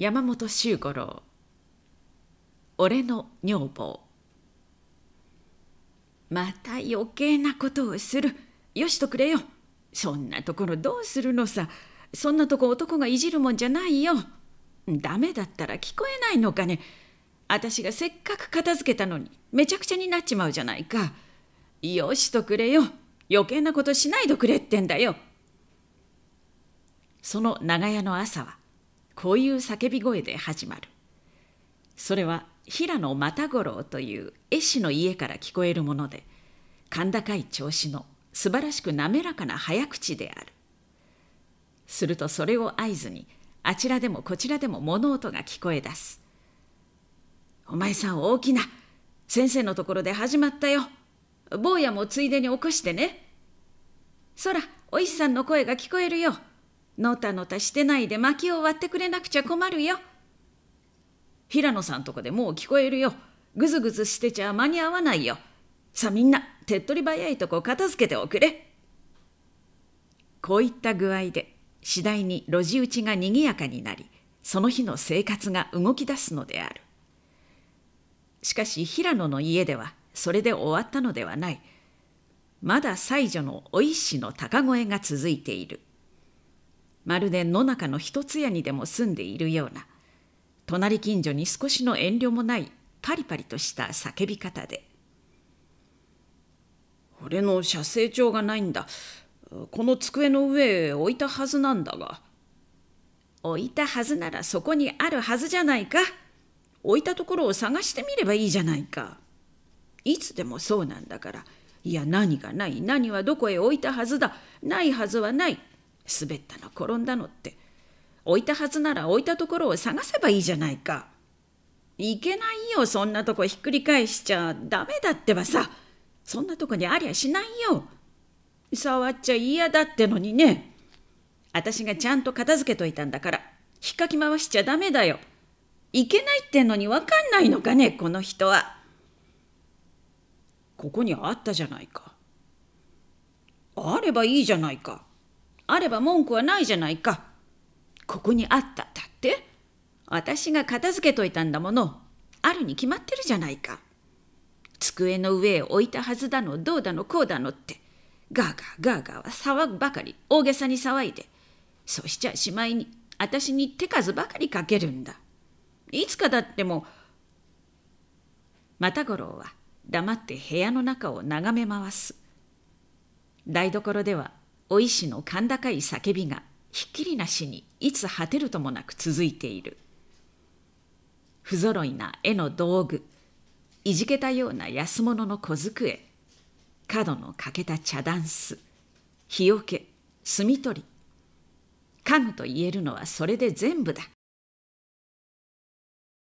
山本周五郎俺の女房また余計なことをするよしとくれよそんなところどうするのさそんなとこ男がいじるもんじゃないよダメだったら聞こえないのかね私がせっかく片付けたのにめちゃくちゃになっちまうじゃないかよしとくれよ余計なことしないとくれってんだよその長屋の朝はこういう叫び声で始まるそれは平野又五郎という絵師の家から聞こえるもので甲高い調子の素晴らしく滑らかな早口であるするとそれを合図にあちらでもこちらでも物音が聞こえ出す「お前さん大きな先生のところで始まったよ坊やもついでに起こしてね」「そらお石さんの声が聞こえるよ」のたのたしてないで薪を割ってくれなくちゃ困るよ。平野さんとこでもう聞こえるよ。ぐずぐずしてちゃ間に合わないよ。さあみんな、手っ取り早いとこ片付けておくれ。こういった具合で、次第に路地打ちがにぎやかになり、その日の生活が動き出すのである。しかし平野の家ではそれで終わったのではない。まだ妻女のお一子の高声が続いている。まるで野中の一つ屋にでも住んでいるような隣近所に少しの遠慮もないパリパリとした叫び方で「俺の写生帳がないんだこの机の上へ置いたはずなんだが」置いたはずならそこにあるはずじゃないか置いたところを探してみればいいじゃないかいつでもそうなんだからいや何がない何はどこへ置いたはずだないはずはない滑ったの転んだのって置いたはずなら置いたところを探せばいいじゃないかいけないよそんなとこひっくり返しちゃダメだってばさそんなとこにありゃしないよ触っちゃ嫌だってのにね私がちゃんと片付けといたんだからひっかき回しちゃダメだよいけないってのに分かんないのかねこの人はここにあったじゃないかあればいいじゃないかあれば文句はないじゃないか。ここにあっただって私が片付けといたんだもの。あるに決まってるじゃないか。机の上へ置いたはずだのどうだのこうだのってガーガーガーガーは騒ぐばかり大げさに騒いでそしちゃしまいに私に手数ばかりかけるんだいつかだっても又五郎は黙って部屋の中を眺め回す台所ではお医師の甲高い叫びがひっきりなしにいつ果てるともなく続いている不揃いな絵の道具いじけたような安物の小机角の欠けた茶ダンス日よけ炭取り家具と言えるのはそれで全部だ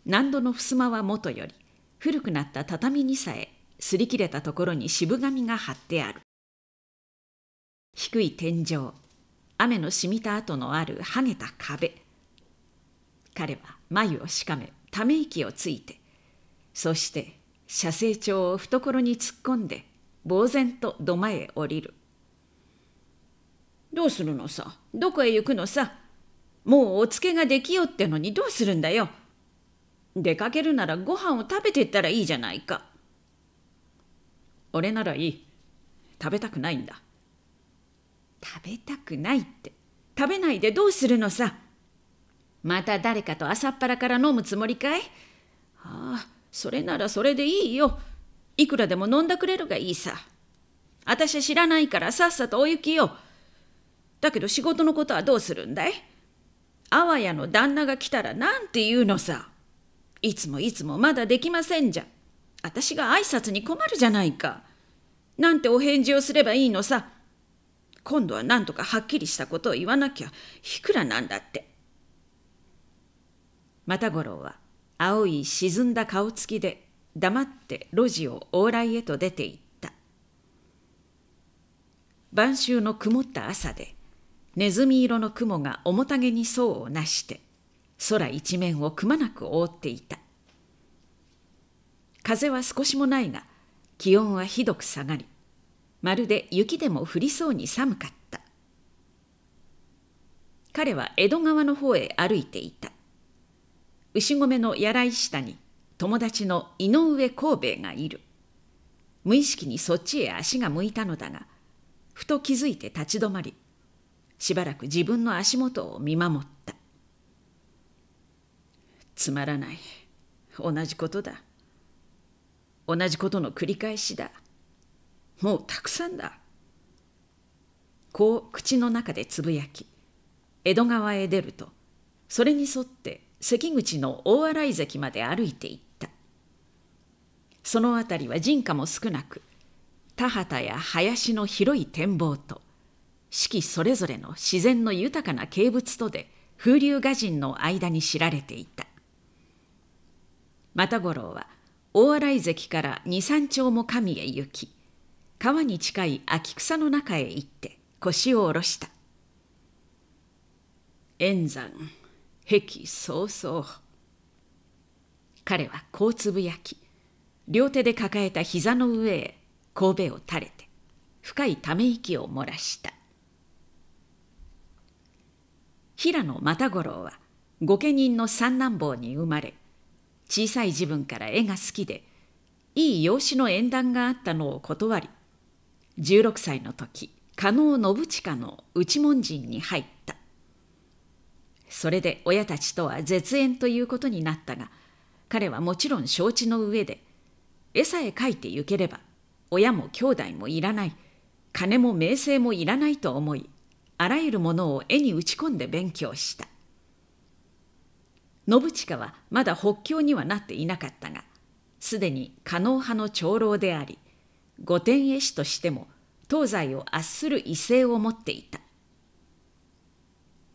何度の襖はもとより古くなった畳にさえ擦り切れたところに渋紙が貼ってある低い天井雨の染みた跡のある跳ねた壁彼は眉をしかめため息をついてそして射精帳を懐に突っ込んで呆然と土間へ降りる「どうするのさどこへ行くのさもうおつけができよってのにどうするんだよ出かけるならご飯を食べてったらいいじゃないか」「俺ならいい食べたくないんだ」食べたくないって食べないでどうするのさまた誰かと朝っぱらから飲むつもりかいああそれならそれでいいよいくらでも飲んだくれるがいいさ私は知らないからさっさとお行きよだけど仕事のことはどうするんだいあわやの旦那が来たらなんて言うのさいつもいつもまだできませんじゃ私が挨拶に困るじゃないかなんてお返事をすればいいのさ今度は何とかはっきりしたことを言わなきゃいくらなんだって又五郎は青い沈んだ顔つきで黙って路地を往来へと出て行った晩秋の曇った朝でネズミ色の雲が面影げに層をなして空一面をくまなく覆っていた風は少しもないが気温はひどく下がりまるで雪でも降りそうに寒かった彼は江戸川の方へ歩いていた牛込の屋来下に友達の井上幸兵衛がいる無意識にそっちへ足が向いたのだがふと気づいて立ち止まりしばらく自分の足元を見守ったつまらない同じことだ同じことの繰り返しだもうたくさんだ。こう口の中でつぶやき、江戸川へ出ると、それに沿って関口の大洗関まで歩いていった。その辺りは人家も少なく、田畑や林の広い展望と、四季それぞれの自然の豊かな景物とで風流画人の間に知られていた。又五郎は大洗関から二三丁も神へ行き、川に近い秋草の中へ行って腰を下ろした円山碧早々彼はこうつぶやき両手で抱えた膝の上へ神戸を垂れて深いため息を漏らした平野又五郎は御家人の三男坊に生まれ小さい自分から絵が好きでいい養子の縁談があったのを断り16歳の時加納信親の内門人に入ったそれで親たちとは絶縁ということになったが彼はもちろん承知の上で絵さえ描いてゆければ親も兄弟もいらない金も名声もいらないと思いあらゆるものを絵に打ち込んで勉強した信親はまだ北京にはなっていなかったがすでに加納派の長老であり御殿絵師としても東西を圧する威勢を持っていた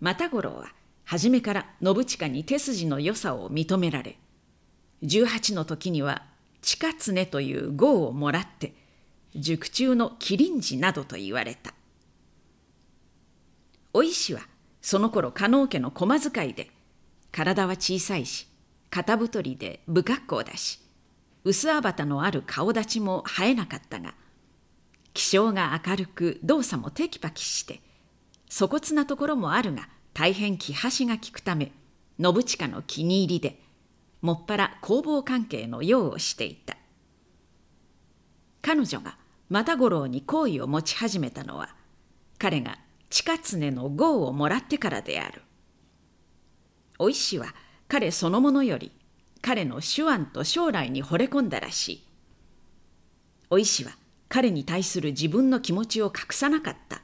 又五郎は初めから信親に手筋の良さを認められ18の時には近常という号をもらって塾中の麒麟児などと言われたお師はその頃加納家の駒使いで体は小さいし肩太りで不格好だし薄あばたのある顔立ちも生えなかったが気性が明るく動作もテキパキして粗骨なところもあるが大変気端が利くため信親の気に入りでもっぱら工房関係の用をしていた彼女が又五郎に好意を持ち始めたのは彼が近常の号をもらってからであるお石は彼そのものより彼の手腕と将来に惚れ込んだらしいお医師は彼に対する自分の気持ちを隠さなかった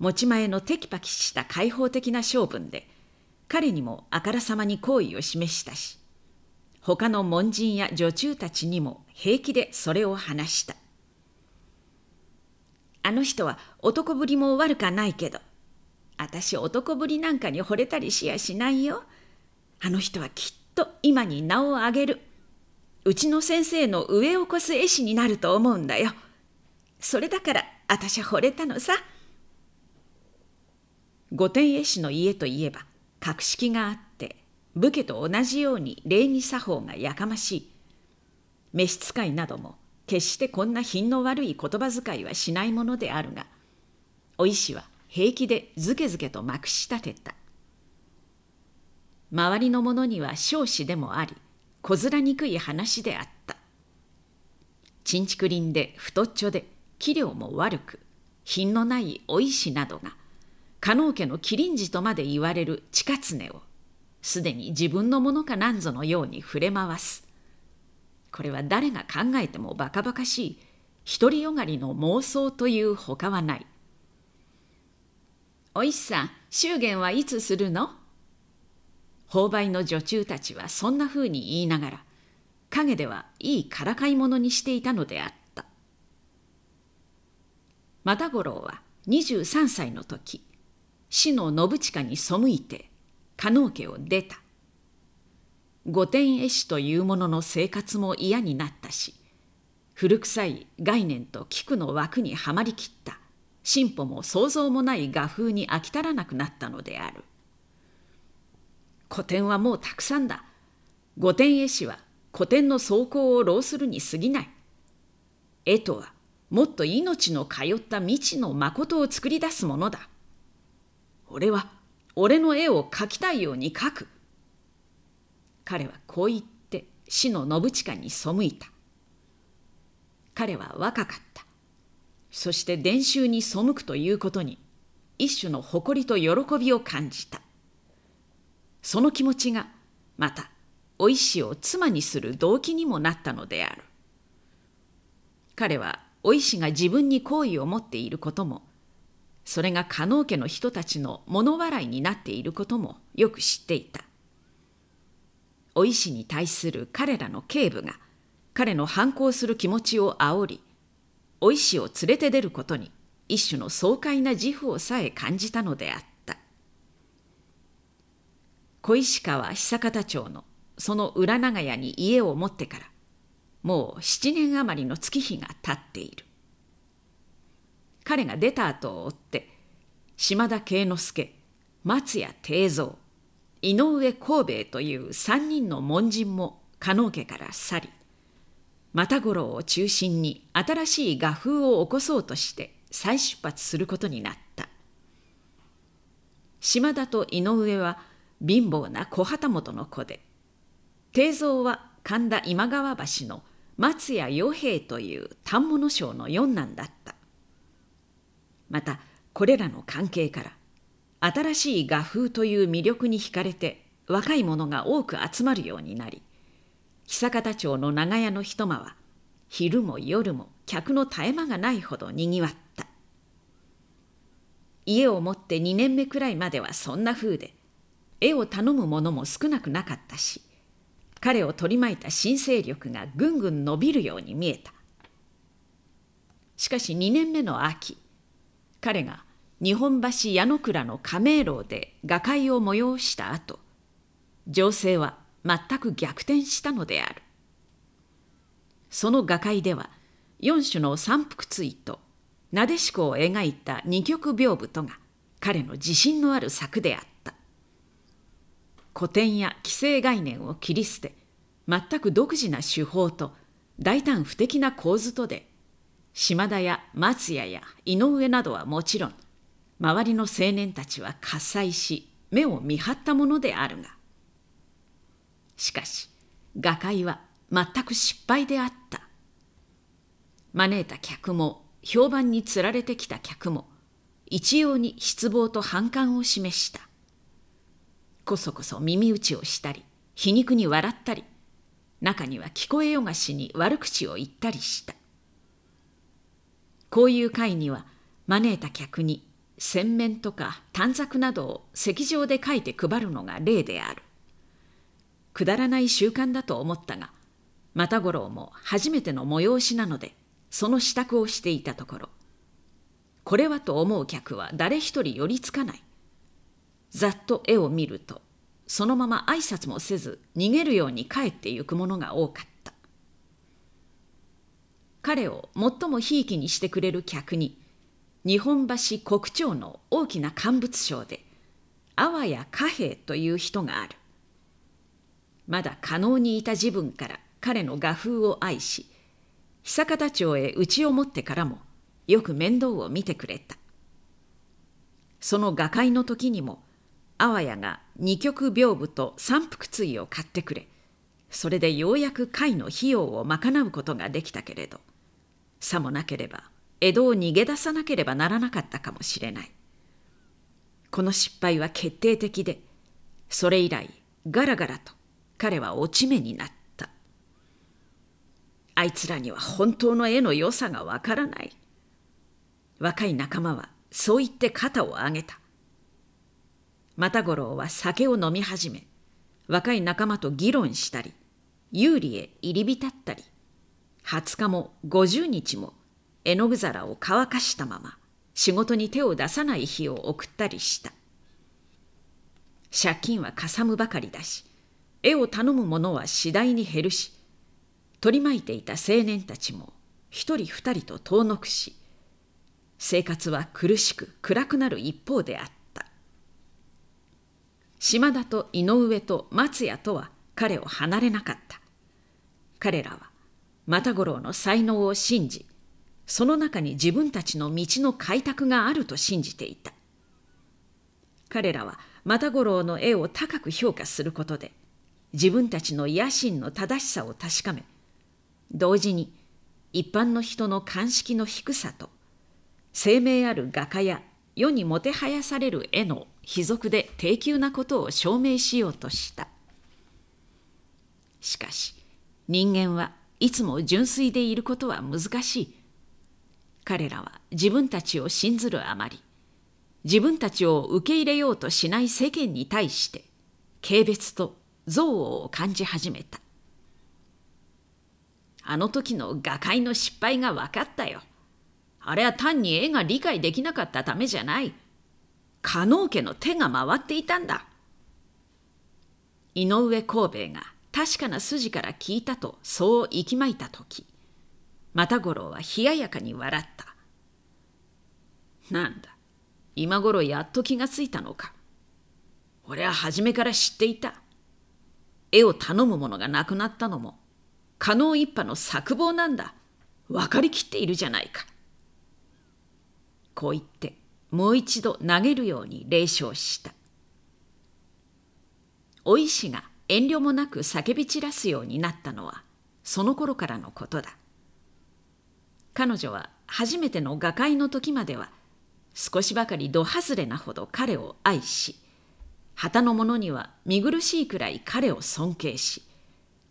持ち前のテキパキした開放的な性分で彼にもあからさまに好意を示したし他の門人や女中たちにも平気でそれを話したあの人は男ぶりも悪かないけど私男ぶりなんかに惚れたりしやしないよあの人はきっと今に名を上げるうちの先生の上を越す絵師になると思うんだよそれだから私は惚れたのさ御殿絵師の家といえば格式があって武家と同じように礼儀作法がやかましい召使いなども決してこんな品の悪い言葉遣いはしないものであるがお医師は平気でずけずけとまくし立てた周りの者には少子でもありこずらにくい話であったちんちくりんで太っちょで器量も悪く品のないお師などが加納家の麒麟児とまで言われる近常をすでに自分のものかなんぞのように触れ回すこれは誰が考えてもバカバカしい独りよがりの妄想というほかはないお師さん祝言はいつするの購買の女中たちはそんなふうに言いながら陰ではいいからかい者にしていたのであった又五郎は23歳の時死の信親に背いて加納家を出た御殿絵師というものの生活も嫌になったし古臭い概念と菊の枠にはまりきった進歩も想像もない画風に飽き足らなくなったのである。古典はもうたくさんだ。御殿絵師は古典の草稿を浪するに過ぎない。絵とはもっと命の通った未知の誠を作り出すものだ。俺は俺の絵を描きたいように描く。彼はこう言って死の信近に背いた。彼は若かった。そして伝習に背くということに一種の誇りと喜びを感じた。その気持ちがまたお医師を妻にする動機にもなったのである彼はお医師が自分に好意を持っていることもそれが加納家の人たちの物笑いになっていることもよく知っていたお医師に対する彼らの警部が彼の反抗する気持ちを煽りお医師を連れて出ることに一種の爽快な自負をさえ感じたのであった小石川久方町のその裏長屋に家を持ってからもう7年余りの月日が経っている彼が出た後を追って島田慶之助松屋定蔵井上神兵衛という3人の門人も加納家から去り又五郎を中心に新しい画風を起こそうとして再出発することになった島田と井上は貧乏な小旗本の子で定蔵は神田今川橋の松屋与平という反物商の四男だったまたこれらの関係から新しい画風という魅力に惹かれて若い者が多く集まるようになり久方町の長屋の一間は昼も夜も客の絶え間がないほどにぎわった家を持って2年目くらいまではそんな風で絵を頼む者も少なくなかったし彼を取り巻いた新勢力がぐんぐん伸びるように見えたしかし2年目の秋彼が日本橋矢野倉の亀楼で画会を催した後情勢は全く逆転したのであるその画界では4種の三福対となでしこを描いた二極屏風とが彼の自信のある作であった古典や既成概念を切り捨て全く独自な手法と大胆不敵な構図とで島田や松屋や井上などはもちろん周りの青年たちは喝采し目を見張ったものであるがしかし画界は全く失敗であった招いた客も評判につられてきた客も一様に失望と反感を示したこそこそ耳打ちをしたり皮肉に笑ったり中には聞こえよがしに悪口を言ったりしたこういう会には招いた客に洗面とか短冊などを席上で書いて配るのが例であるくだらない習慣だと思ったがまた五郎も初めての催しなのでその支度をしていたところこれはと思う客は誰一人寄りつかないざっと絵を見るとそのまま挨拶もせず逃げるように帰ってゆくものが多かった彼を最もひいきにしてくれる客に日本橋国庁の大きな乾物商で阿波や貨幣という人があるまだ加納にいた自分から彼の画風を愛し久方町へ家を持ってからもよく面倒を見てくれたその画界の時にもあわやが二曲屏風と三福対を買ってくれそれでようやく会の費用を賄うことができたけれどさもなければ江戸を逃げ出さなければならなかったかもしれないこの失敗は決定的でそれ以来ガラガラと彼は落ち目になったあいつらには本当の絵の良さがわからない若い仲間はそう言って肩を上げた又五郎は酒を飲み始め若い仲間と議論したり有利へ入り浸ったり20日も50日も絵の具皿を乾かしたまま仕事に手を出さない日を送ったりした借金はかさむばかりだし絵を頼む者は次第に減るし取り巻いていた青年たちも一人二人と遠のくし生活は苦しく暗くなる一方であった島田と井上と松也とは彼を離れなかった彼らは又五郎の才能を信じその中に自分たちの道の開拓があると信じていた彼らは又五郎の絵を高く評価することで自分たちの野心の正しさを確かめ同時に一般の人の鑑識の低さと生命ある画家や世にもてはやされる絵の卑俗で低級なことを証明しようとしたしかし人間はいつも純粋でいることは難しい彼らは自分たちを信ずるあまり自分たちを受け入れようとしない世間に対して軽蔑と憎悪を感じ始めたあの時の画界の失敗が分かったよあれは単に絵が理解できなかったためじゃない。加納家の手が回っていたんだ。井上孔兵衛が確かな筋から聞いたとそう息巻いた時又五郎は冷ややかに笑ったなんだ今頃やっと気がついたのか俺は初めから知っていた絵を頼む者が亡くなったのも加納一派の策謀なんだ分かりきっているじゃないかこう言ってもう一度投げるように霊笑したお医師が遠慮もなく叫び散らすようになったのはその頃からのことだ彼女は初めての画界の時までは少しばかりど外れなほど彼を愛し旗の者には見苦しいくらい彼を尊敬し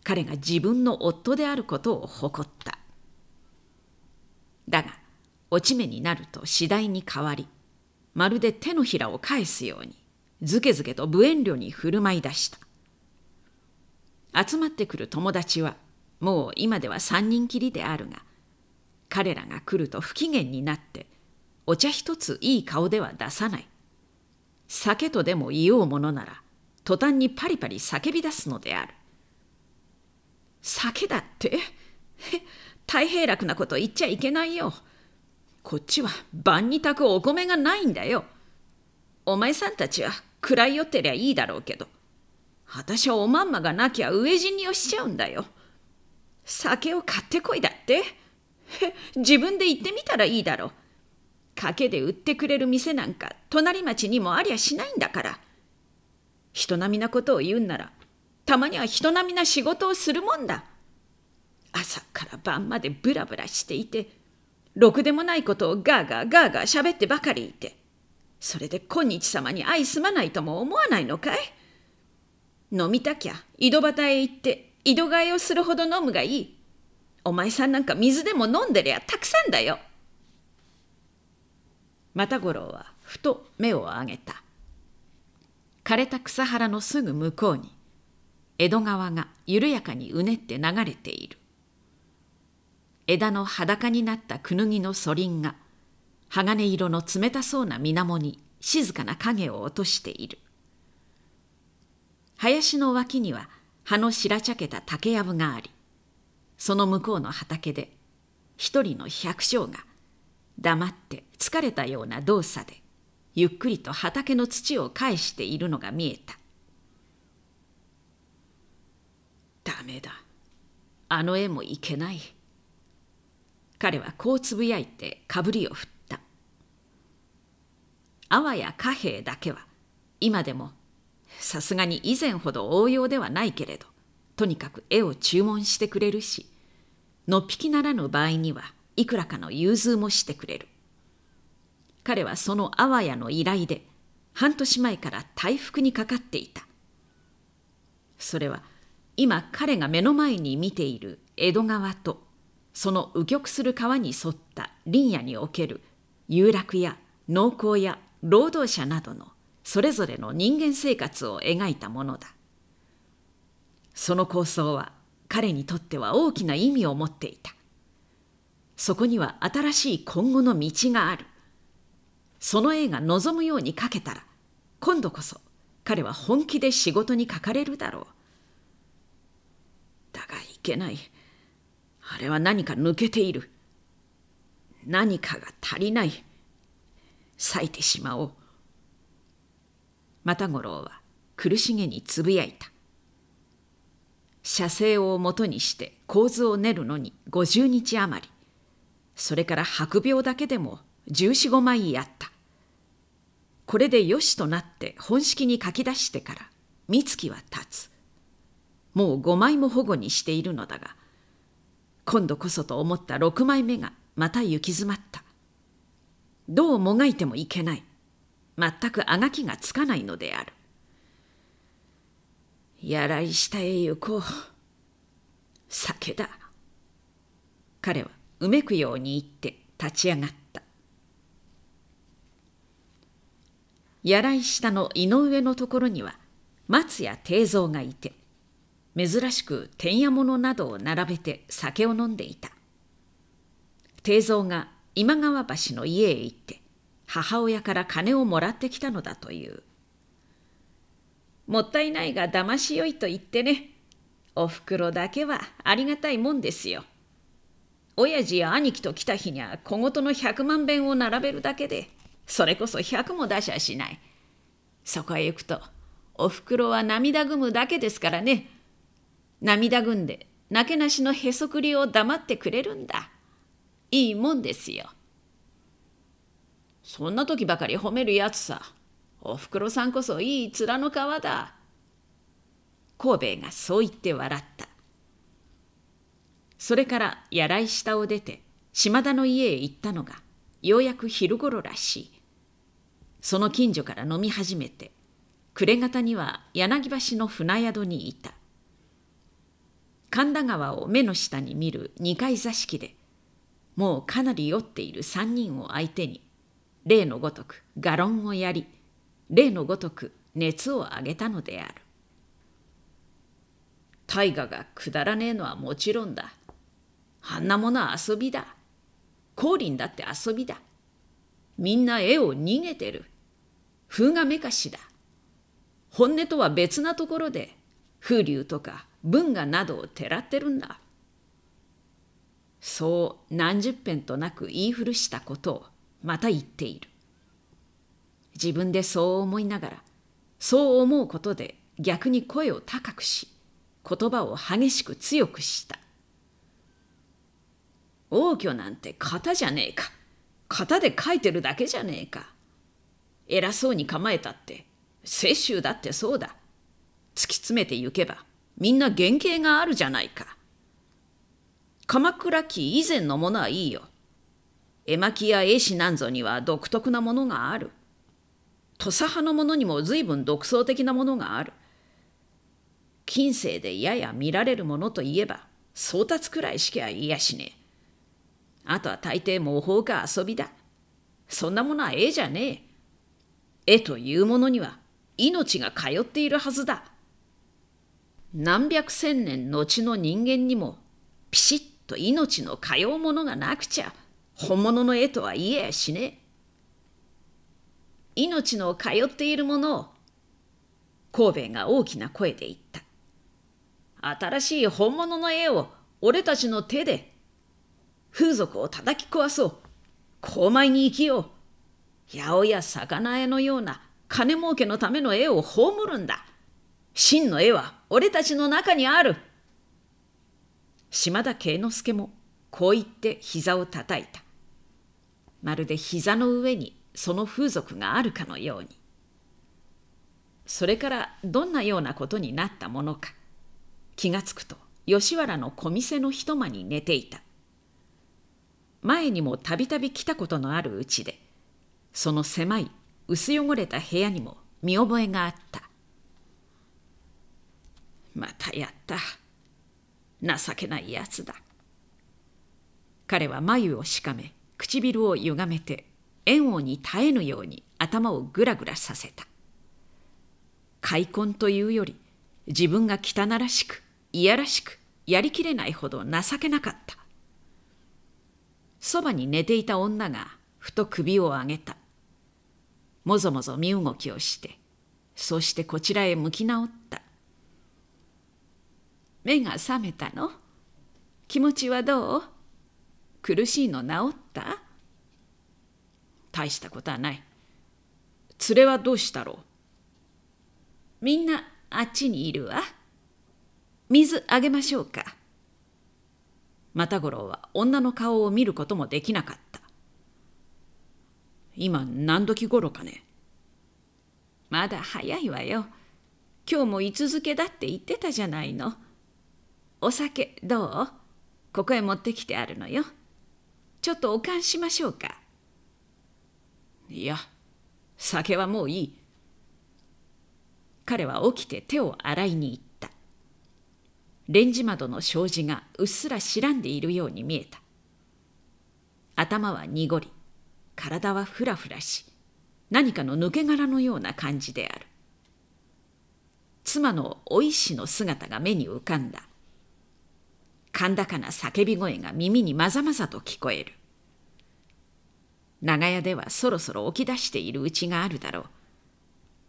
彼が自分の夫であることを誇っただが落ち目になると次第に変わりまるで手のひらを返すようにずけずけと無遠慮に振る舞い出した集まってくる友達はもう今では三人きりであるが彼らが来ると不機嫌になってお茶一ついい顔では出さない酒とでも言おうものなら途端にパリパリ叫び出すのである酒だってへ 大平楽なこと言っちゃいけないよこっちは晩に炊くお米がないんだよ。お前さんたちは暗いよってりゃいいだろうけど、私はおまんまがなきゃ飢え死にをしちゃうんだよ。酒を買ってこいだって。自分で行ってみたらいいだろう。賭けで売ってくれる店なんか隣町にもありゃしないんだから。人並みなことを言うんなら、たまには人並みな仕事をするもんだ。朝から晩までブラブラしていて、ろくでもないことをガーガーガーガー喋ってばかりいてそれで今日様に愛すまないとも思わないのかい飲みたきゃ井戸端へ行って井戸替えをするほど飲むがいいお前さんなんか水でも飲んでりゃたくさんだよ又五郎はふと目を上げた枯れた草原のすぐ向こうに江戸川が緩やかにうねって流れている枝の裸になったクヌギのソリンが鋼色の冷たそうな水面に静かな影を落としている林の脇には葉の白茶けた竹やぶがありその向こうの畑で一人の百姓が黙って疲れたような動作でゆっくりと畑の土を返しているのが見えたダメだあの絵もいけない彼はこうつぶやいてかぶりを振ったあわや貨幣だけは今でもさすがに以前ほど応用ではないけれどとにかく絵を注文してくれるしのっぴきならぬ場合にはいくらかの融通もしてくれる彼はそのあわやの依頼で半年前から大福にかかっていたそれは今彼が目の前に見ている江戸川とその右極する川に沿った林野における遊楽や農耕や労働者などのそれぞれの人間生活を描いたものだその構想は彼にとっては大きな意味を持っていたそこには新しい今後の道があるその絵が望むように描けたら今度こそ彼は本気で仕事にかかれるだろうだがいけないあれは何か抜けている。何かが足りない。割いてしまおう。又五郎は苦しげにつぶやいた。写生をもとにして構図を練るのに50日余り。それから白病だけでも十四五枚やった。これでよしとなって本式に書き出してから三月は経つ。もう5枚も保護にしているのだが、今度こそと思った6枚目がまた行き詰まった。どうもがいてもいけない。全くあがきがつかないのである。やらい下へ行こう。酒だ。彼はうめくように言って立ち上がった。やらい下の井上のところには松屋貞蔵がいて珍しく天夜物などを並べて酒を飲んでいた定蔵が今川橋の家へ行って母親から金をもらってきたのだというもったいないがだましよいと言ってねおふくろだけはありがたいもんですよ親父や兄貴と来た日にゃ小言の百万遍を並べるだけでそれこそ百も出しゃしないそこへ行くとおふくろは涙ぐむだけですからね涙ぐんで、なけなしのへそくりを黙ってくれるんだ。いいもんですよ。そんな時ばかり褒めるやつさ。おふくろさんこそいい面の皮だ。神戸がそう言って笑った。それからやらい下を出て島田の家へ行ったのがようやく昼ごろらしい。その近所から飲み始めて暮れ方には柳橋の船宿にいた。神田川を目の下に見る2階座敷でもうかなり酔っている3人を相手に例のごとくガロンをやり例のごとく熱を上げたのである大河がくだらねえのはもちろんだあんなものは遊びだ降臨だって遊びだみんな絵を逃げてる風がめかしだ本音とは別なところで風流とか文画などをてらってるんだ。そう何十遍となく言い古したことをまた言っている。自分でそう思いながら、そう思うことで逆に声を高くし、言葉を激しく強くした。応挙なんて型じゃねえか。型で書いてるだけじゃねえか。偉そうに構えたって、世襲だってそうだ。突き詰めてゆけばみんな原型があるじゃないか。鎌倉期以前のものはいいよ。絵巻や絵師なんぞには独特なものがある。土佐派のものにも随分独創的なものがある。近世でやや見られるものといえば、宗達くらいしきゃいやしねえ。あとは大抵模倣か遊びだ。そんなものは絵じゃねえ。絵というものには命が通っているはずだ。何百千年後の人間にもピシッと命の通うものがなくちゃ本物の絵とは言えやしね命の通っているものを神戸が大きな声で言った新しい本物の絵を俺たちの手で風俗を叩き壊そう高米に生きよう八百屋魚屋のような金儲けのための絵を葬るんだ真の絵は俺たちの中にある。島田慶之助もこう言って膝を叩いた。まるで膝の上にその風俗があるかのように。それからどんなようなことになったものか気がつくと吉原の小店の一間に寝ていた前にもたびたび来たことのあるうちでその狭い薄汚れた部屋にも見覚えがあったまたやった。情けないやつだ。彼は眉をしかめ、唇を歪めて、円王に耐えぬように頭をぐらぐらさせた。開墾というより、自分が汚らしく、いやらしく、やりきれないほど情けなかった。そばに寝ていた女が、ふと首を上げた。もぞもぞ身動きをして、そしてこちらへ向き直った。目が覚めたの気持ちはどう苦しいの治った大したことはない連れはどうしたろうみんなあっちにいるわ水あげましょうか又五郎は女の顔を見ることもできなかった今何時頃かねまだ早いわよ今日も居続けだって言ってたじゃないのお酒どうここへ持ってきてあるのよちょっとおんしましょうかいや酒はもういい彼は起きて手を洗いに行ったレンジ窓の障子がうっすららんでいるように見えた頭は濁り体はふらふらし何かの抜け殻のような感じである妻のお石の姿が目に浮かんだ甲高な叫び声が耳にまざまざと聞こえる長屋ではそろそろ起き出しているうちがあるだろう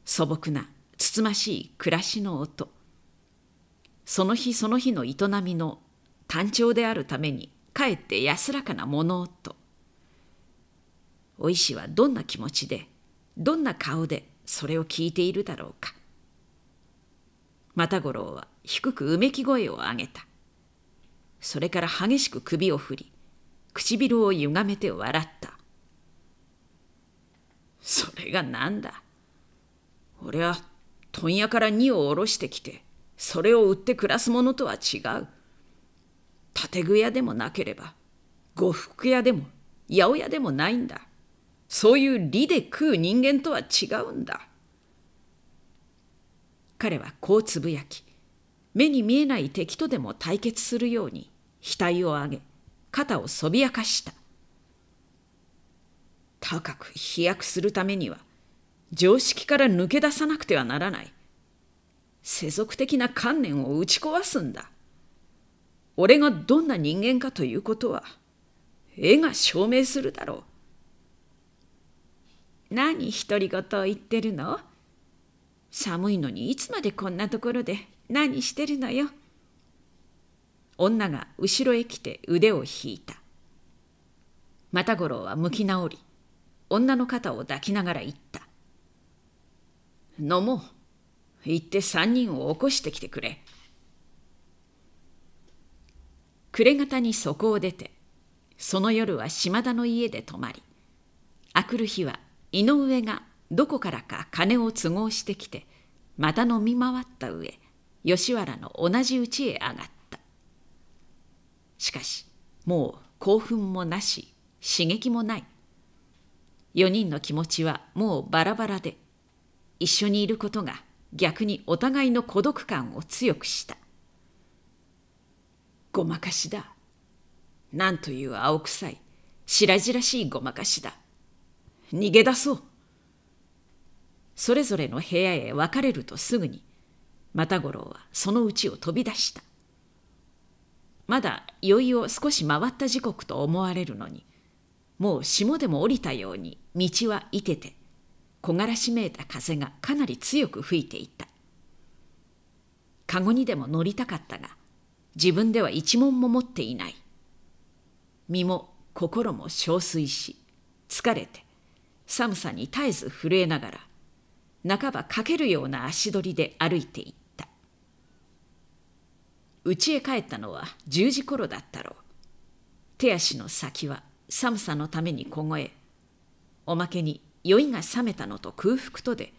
素朴なつつましい暮らしの音その日その日の営みの単調であるためにかえって安らかな物音お石はどんな気持ちでどんな顔でそれを聞いているだろうか又五郎は低くうめき声を上げた「それから激しく首を振り唇をゆがめて笑ったそれが何だ俺は問屋から荷を下ろしてきてそれを売って暮らすものとは違う建具屋でもなければ呉服屋でも八百屋でもないんだそういう利で食う人間とは違うんだ彼はこうつぶやき目に見えない敵とでも対決するように額を上げ肩をそびやかした高く飛躍するためには常識から抜け出さなくてはならない世俗的な観念を打ち壊すんだ俺がどんな人間かということは絵が証明するだろう何独り言を言ってるの寒いのにいつまでこんなところで何してるのよ。女が後ろへ来て腕を引いた。又五郎は向き直り、女の肩を抱きながら言った。飲もう。行って三人を起こしてきてくれ。暮れ方にそこを出て、その夜は島田の家で泊まり、あくる日は井上がどこからか金を都合してきて、また飲み回った上、吉原の同じ家へ上がったしかしもう興奮もなし刺激もない4人の気持ちはもうバラバラで一緒にいることが逆にお互いの孤独感を強くしたごまかしだなんという青臭い白々しいごまかしだ逃げ出そうそれぞれの部屋へ別れるとすぐに又五郎はそのうちを飛び出したまだ酔いを少し回った時刻と思われるのにもう霜でも降りたように道はいてて木枯らしめいた風がかなり強く吹いていた籠にでも乗りたかったが自分では一文も持っていない身も心も憔悴し疲れて寒さに絶えず震えながら半ばかけるような足取りで歩いていった家へ帰ったのは10時頃だったろう手足の先は寒さのために凍えおまけに酔いが覚めたのと空腹とで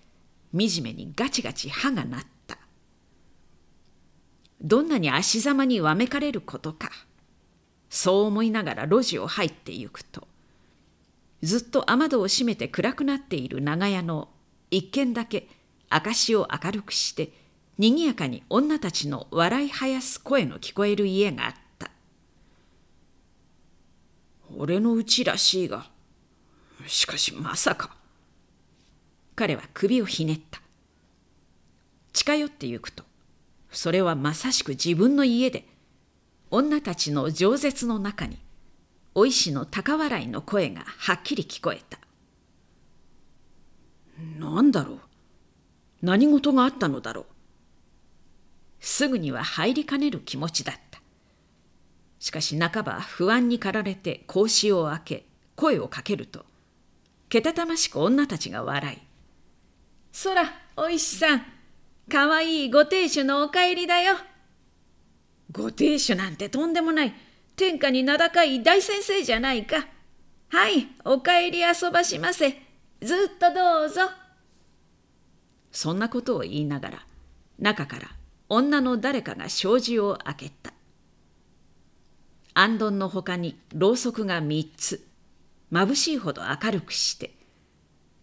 惨めにガチガチ歯が鳴ったどんなに足ざまにわめかれることかそう思いながら路地を入ってゆくとずっと雨戸を閉めて暗くなっている長屋の一軒だけ証を明るくして賑やかに女たちの笑いはやす声の聞こえる家があった俺のうちらしいがしかしまさか彼は首をひねった近寄ってゆくとそれはまさしく自分の家で女たちの饒舌の中にお石の高笑いの声がはっきり聞こえた何だろう何事があったのだろうすぐには入りかねる気持ちだったしかし半ば不安に駆られて格子を開け声をかけるとけたたましく女たちが笑い「そらお石さんかわいいご亭主のお帰りだよ」「ご亭主なんてとんでもない天下に名高い大先生じゃないか」「はいお帰り遊ばしませ」ずっとどうぞ。そんなことを言いながら、中から女の誰かが障子を開けた。あんどんのほかにろうそくが3つ、眩しいほど明るくして、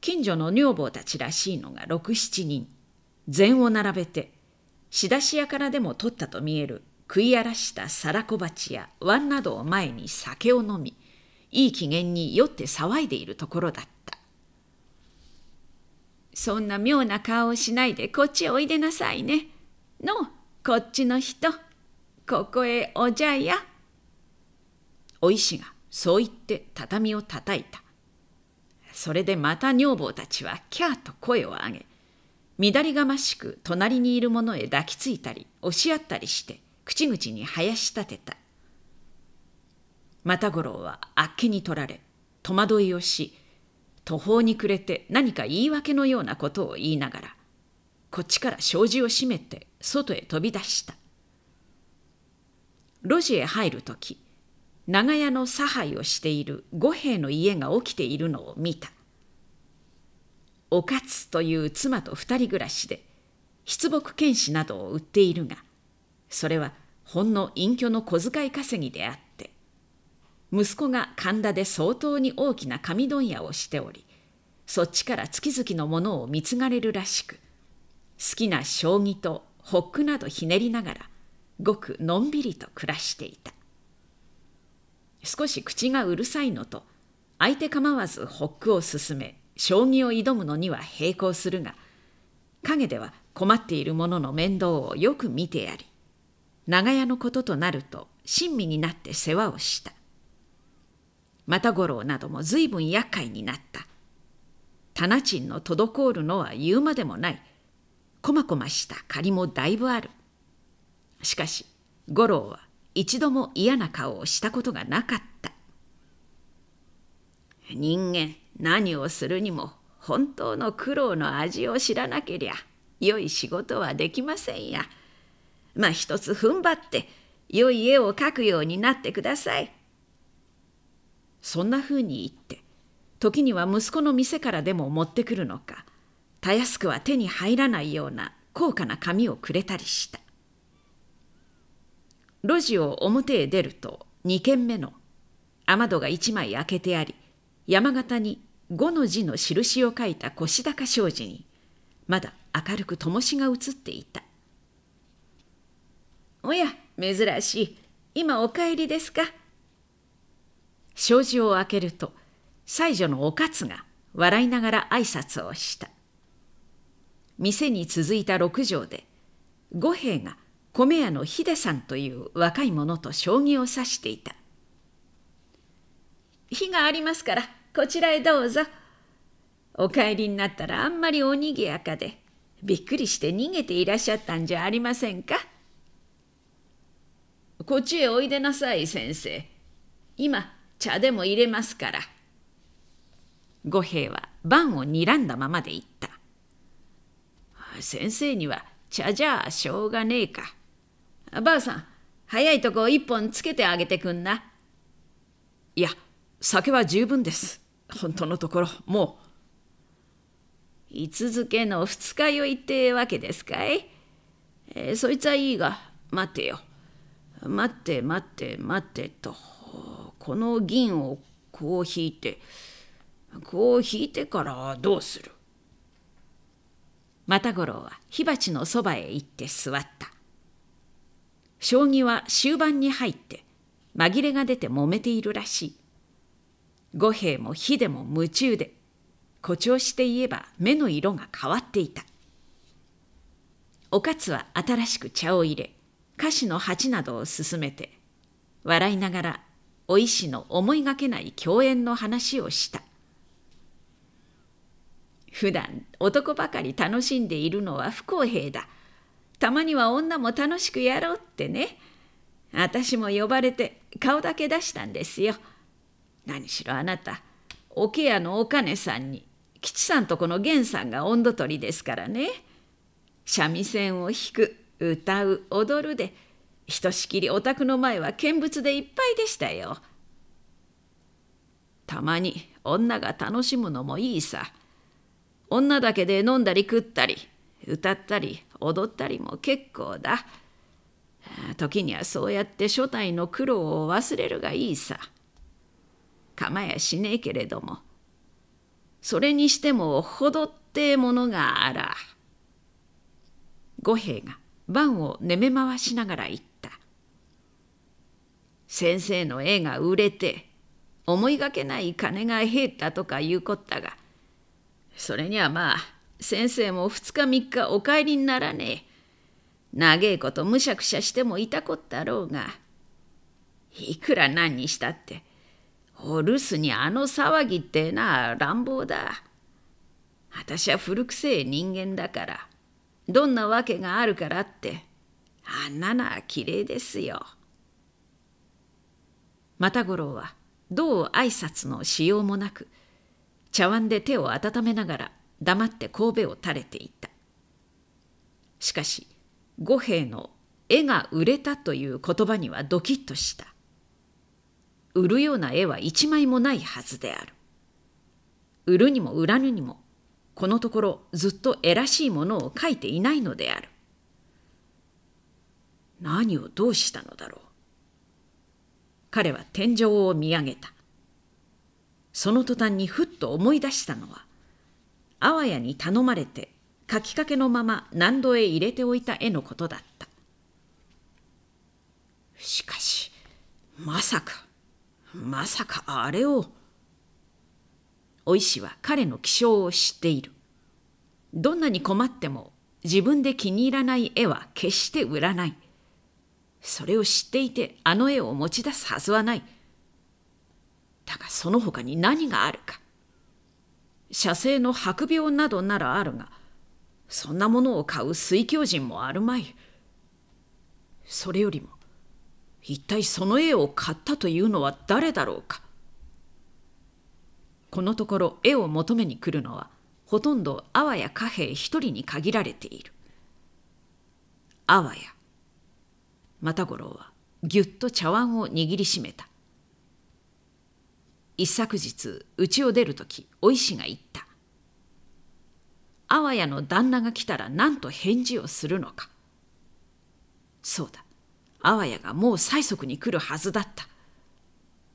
近所の女房たちらしいのが6、7人、膳を並べて、仕出し屋からでも取ったと見える食い荒らした皿小鉢や椀などを前に酒を飲み、いい機嫌に酔って騒いでいるところだった。そんな妙な顔をしないでこっちへおいでなさいね。の、こっちの人。ここへおじゃや。お石がそう言って畳を叩いた。それでまた女房たちはキャーと声を上げ、乱りがましく隣にいる者へ抱きついたり押し合ったりして口々に生やし立てた。又五郎はあっけに取られ戸惑いをし途方に暮れて何か言い訳のようなことを言いながらこっちから障子を閉めて外へ飛び出した路地へ入る時長屋の差配をしている五兵の家が起きているのを見たおかつという妻と二人暮らしで出木剣士などを売っているがそれはほんの隠居の小遣い稼ぎであった息子が神田で相当に大きな紙問屋をしておりそっちから月々のものを貢がれるらしく好きな将棋とホックなどひねりながらごくのんびりと暮らしていた少し口がうるさいのと相手構わずホックを進め将棋を挑むのには並行するが陰では困っている者の面倒をよく見てやり長屋のこととなると親身になって世話をした又五郎なども随分厄介になった店賃の滞るのは言うまでもないこまこました借りもだいぶあるしかし五郎は一度も嫌な顔をしたことがなかった人間何をするにも本当の苦労の味を知らなけりゃ良い仕事はできませんやまあ一つ踏ん張って良い絵を描くようになってくださいそんなふうに言って時には息子の店からでも持ってくるのかたやすくは手に入らないような高価な紙をくれたりした路地を表へ出ると2軒目の雨戸が1枚開けてあり山形に5の字の印を書いた腰高障子にまだ明るく灯しが映っていた「おや珍しい今お帰りですか?」障子を開けると妻女のおかつが笑いながら挨拶をした店に続いた六畳で五兵衛が米屋の秀さんという若い者と将棋を指していた火がありますからこちらへどうぞお帰りになったらあんまりおにぎやかでびっくりして逃げていらっしゃったんじゃありませんかこっちへおいでなさい先生今茶でも入れますから。五兵衛は盤を睨んだままで言った。先生には茶じゃあしょうがねえか。ばあさん、早いとこ一本つけてあげてくんな。いや、酒は十分です。本当のところ、もう。居続けの二日酔いってわけですかい、えー、そいつはいいが、待てよ。待って待って待ってと。この銀をこう引いてこう引いてからどうする又五郎は火鉢のそばへ行って座った将棋は終盤に入って紛れが出て揉めているらしい五兵衛も火でも夢中で誇張して言えば目の色が変わっていたおかつは新しく茶を入れ菓子の鉢などを進めて笑いながらお医師の思いがけない共演の話をした普段男ばかり楽しんでいるのは不公平だたまには女も楽しくやろうってね私も呼ばれて顔だけ出したんですよ何しろあなたおケアのお金さんに吉さんとこの源さんが温度取りですからね三味線を弾く歌う踊るでひとしきりお宅の前は見物でいっぱいでしたよ。たまに女が楽しむのもいいさ。女だけで飲んだり食ったり歌ったり踊ったりも結構だ。時にはそうやって初代の苦労を忘れるがいいさ。かまやしねえけれども。それにしてもほどってものがあら。五兵衛が晩をねめ回しながら言っ先生の絵が売れて思いがけない金が減ったとかいうこったがそれにはまあ先生も2日3日お帰りにならねえ長えことむしゃくしゃしてもいたこったろうがいくら何にしたってお留守にあの騒ぎってな乱暴だ私は古くせえ人間だからどんなわけがあるからってあんなな綺麗ですよ。又五郎はどう挨拶のしようもなく茶碗で手を温めながら黙って神戸を垂れていたしかし五兵衛の「絵が売れた」という言葉にはドキッとした売るような絵は一枚もないはずである売るにも売らぬにもこのところずっとえらしいものを書いていないのである何をどうしたのだろう彼は天井を見上げたその途端にふっと思い出したのはあわやに頼まれて書きかけのまま何度へ入れておいた絵のことだったしかしまさかまさかあれをお医師は彼の気性を知っているどんなに困っても自分で気に入らない絵は決して売らないそれを知っていてあの絵を持ち出すはずはない。だがその他に何があるか。写生の白病などならあるが、そんなものを買う水狂人もあるまい。それよりも、一体その絵を買ったというのは誰だろうか。このところ絵を求めに来るのは、ほとんど阿波や貨幣一人に限られている。阿波や又五郎はぎゅっと茶碗を握りしめた一昨日家を出る時お石が言った「あわやの旦那が来たら何と返事をするのか」そうだあわやがもう催促に来るはずだった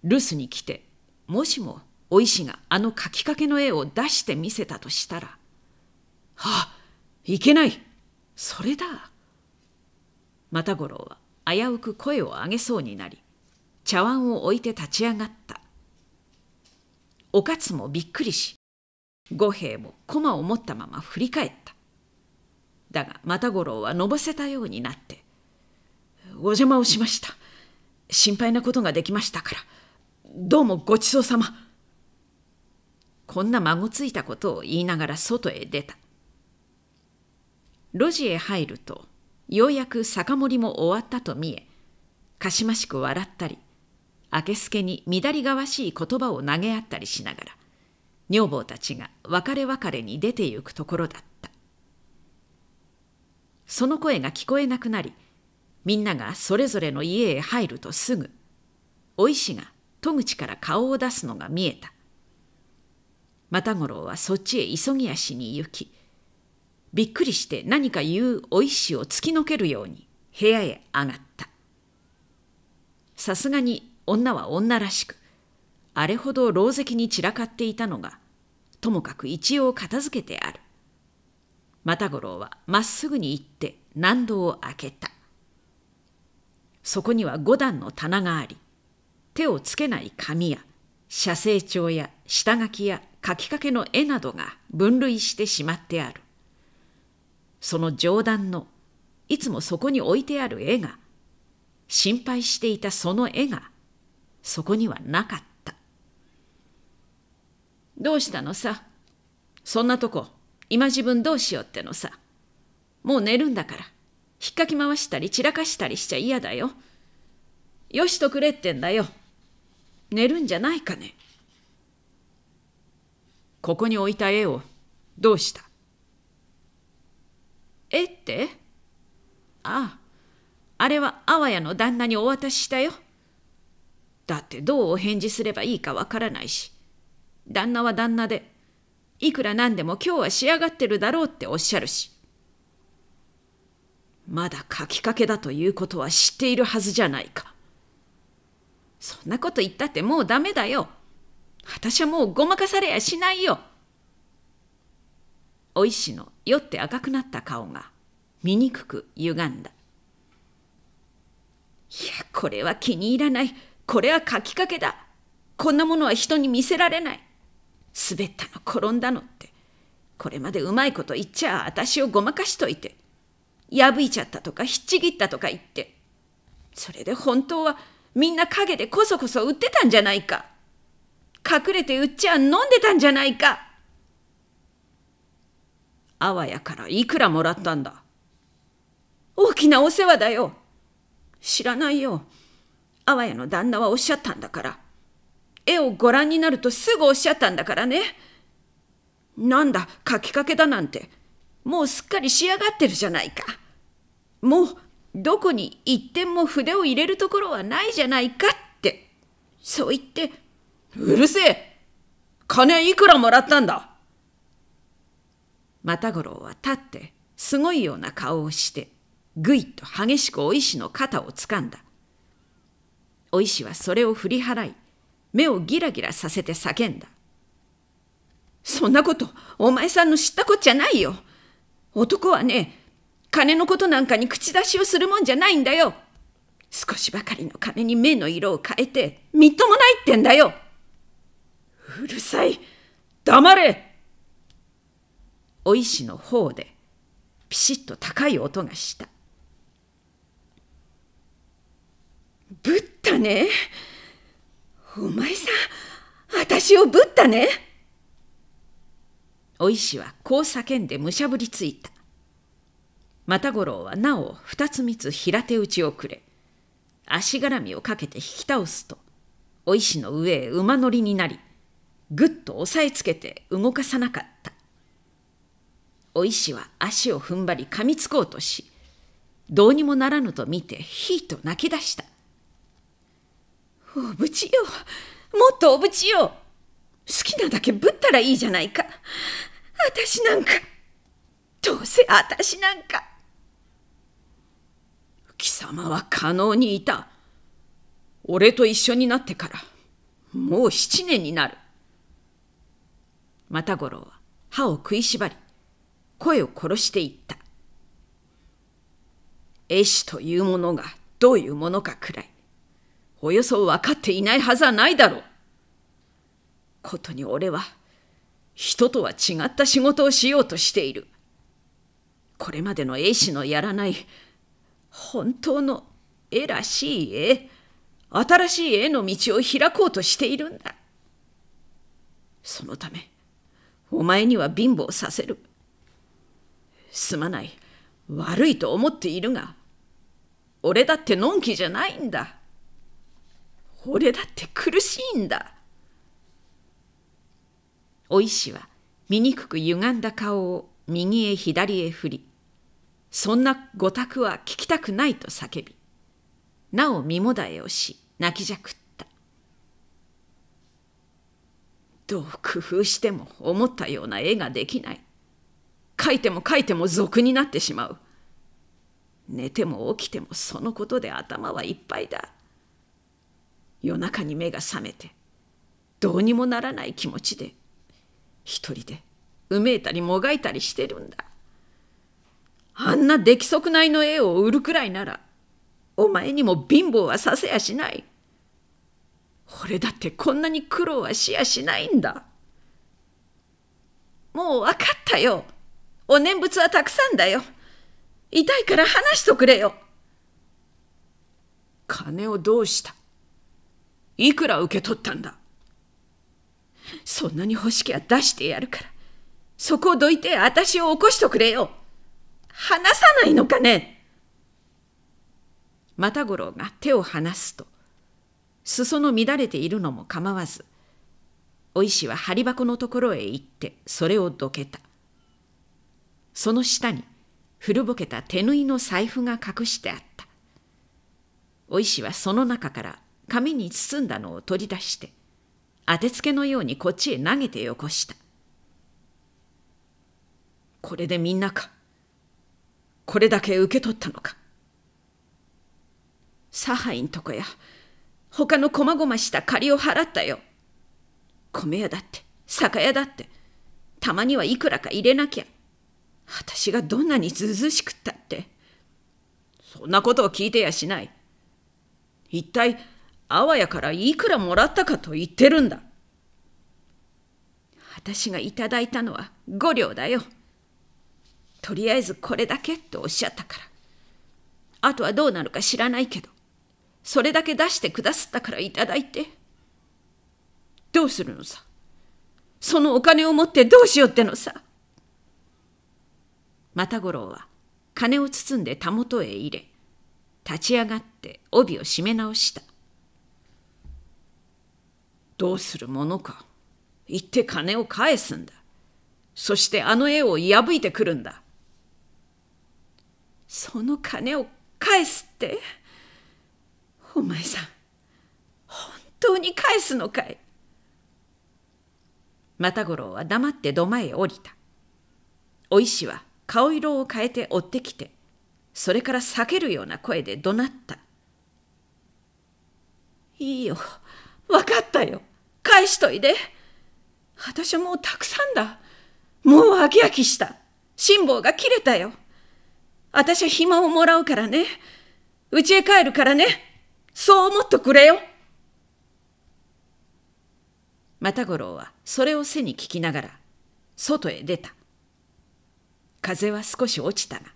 留守に来てもしもお石があの書きかけの絵を出してみせたとしたら「はあいけないそれだ」又五郎は危うく声を上げそうになり茶碗を置いて立ち上がったおかつもびっくりし五兵衛も駒を持ったまま振り返っただが又五郎はのぼせたようになって「お邪魔をしました心配なことができましたからどうもごちそうさま」こんな孫ついたことを言いながら外へ出た路地へ入るとようやく酒盛りも終わったと見えかしましく笑ったり明助に乱りがわしい言葉を投げ合ったりしながら女房たちが別れ別れに出てゆくところだったその声が聞こえなくなりみんながそれぞれの家へ入るとすぐお師が戸口から顔を出すのが見えた又五郎はそっちへ急ぎ足に行きびっくりして何か言うお意志を突きのけるように部屋へ上がった。さすがに女は女らしく、あれほど狼藉に散らかっていたのが、ともかく一応片付けてある。又五郎はまっすぐに行って難度を開けた。そこには五段の棚があり、手をつけない紙や写生帳や下書きや書きかけの絵などが分類してしまってある。その上段のいつもそこに置いてある絵が心配していたその絵がそこにはなかったどうしたのさそんなとこ今自分どうしようってのさもう寝るんだからひっかき回したり散らかしたりしちゃ嫌だよよしとくれってんだよ寝るんじゃないかねここに置いた絵をどうしたえってあああれはあわやの旦那にお渡ししたよだってどうお返事すればいいかわからないし旦那は旦那でいくらなんでも今日は仕上がってるだろうっておっしゃるしまだ書きかけだということは知っているはずじゃないかそんなこと言ったってもうダメだよ私はもうごまかされやしないよお石の酔って赤くなった顔が醜く歪んだいやこれは気に入らないこれは書きかけだこんなものは人に見せられない滑ったの転んだのってこれまでうまいこと言っちゃ私をごまかしといて破いちゃったとかひっちぎったとか言ってそれで本当はみんな陰でこそこそ売ってたんじゃないか隠れて売っちゃ飲んでたんじゃないかあわやからいくらもらったんだ大きなお世話だよ知らないよあわやの旦那はおっしゃったんだから絵をご覧になるとすぐおっしゃったんだからねなんだ書きかけだなんてもうすっかり仕上がってるじゃないかもうどこに一点も筆を入れるところはないじゃないかってそう言ってうるせえ金いくらもらったんだ又五郎は立ってすごいような顔をしてぐいっと激しくお石の肩をつかんだお石はそれを振り払い目をギラギラさせて叫んだそんなことお前さんの知ったこっちゃないよ男はね金のことなんかに口出しをするもんじゃないんだよ少しばかりの金に目の色を変えてみっともないってんだようるさい黙れお石の方でピシッと高い音がした「ぶったねお前さん私をぶったね」お石はこう叫んでむしゃぶりついた又五郎はなお二つ三つ平手打ちをくれ足がらみをかけて引き倒すとお石の上へ馬乗りになりぐっと押さえつけて動かさなかった。お石は足を踏ん張り噛みつこうとしどうにもならぬと見てひいと泣き出した「おぶちよもっとおぶちよ好きなだけぶったらいいじゃないかあたしなんかどうせあたしなんか」貴様は可能にいた俺と一緒になってからもう七年になる又五郎は歯を食いしばり声を殺していった。絵師というものがどういうものかくらい、およそ分かっていないはずはないだろう。ことに俺は、人とは違った仕事をしようとしている。これまでの絵師のやらない、本当の絵らしい絵、新しい絵の道を開こうとしているんだ。そのため、お前には貧乏させる。すまない。悪いと思っているが、俺だってのんきじゃないんだ。俺だって苦しいんだ。お医師は醜くゆがんだ顔を右へ左へ振り、そんな御託は聞きたくないと叫び、なお身もだえをし、泣きじゃくった。どう工夫しても思ったような絵ができない。書いても書いても俗になってしまう寝ても起きてもそのことで頭はいっぱいだ夜中に目が覚めてどうにもならない気持ちで一人でうめいたりもがいたりしてるんだあんな出来損ないの絵を売るくらいならお前にも貧乏はさせやしない俺だってこんなに苦労はしやしないんだもう分かったよお念仏はたくさんだよ。痛いから話しとくれよ。金をどうしたいくら受け取ったんだそんなに欲しきゃ出してやるから。そこをどいて私を起こしとくれよ。話さないのかね又五郎が手を離すと、裾の乱れているのも構わず、お石は針箱のところへ行って、それをどけた。その下に古ぼけた手縫いの財布が隠してあったお石はその中から紙に包んだのを取り出して当てつけのようにこっちへ投げてよこしたこれでみんなかこれだけ受け取ったのかサハインとこや他のこまごました借りを払ったよ米屋だって酒屋だってたまにはいくらか入れなきゃ私がどんなにずずしくったって。そんなことを聞いてやしない。一体、あわやからいくらもらったかと言ってるんだ。私がいただいたのは五両だよ。とりあえずこれだけとおっしゃったから。あとはどうなるか知らないけど、それだけ出してくださったからいただいて。どうするのさ。そのお金を持ってどうしようってのさ。又五郎は金を包んでたもへ入れ立ち上がって帯を締め直したどうするものか行って金を返すんだそしてあの絵を破いてくるんだその金を返すってお前さん本当に返すのかい又五郎は黙って土間へ降りたお石は顔色を変えて追ってきてそれから避けるような声で怒鳴った「いいよ分かったよ返しといで私はもうたくさんだもう飽き飽きした辛抱が切れたよ私は暇をもらうからねうちへ帰るからねそう思っとくれよ」又五郎はそれを背に聞きながら外へ出た風は少し落ちたが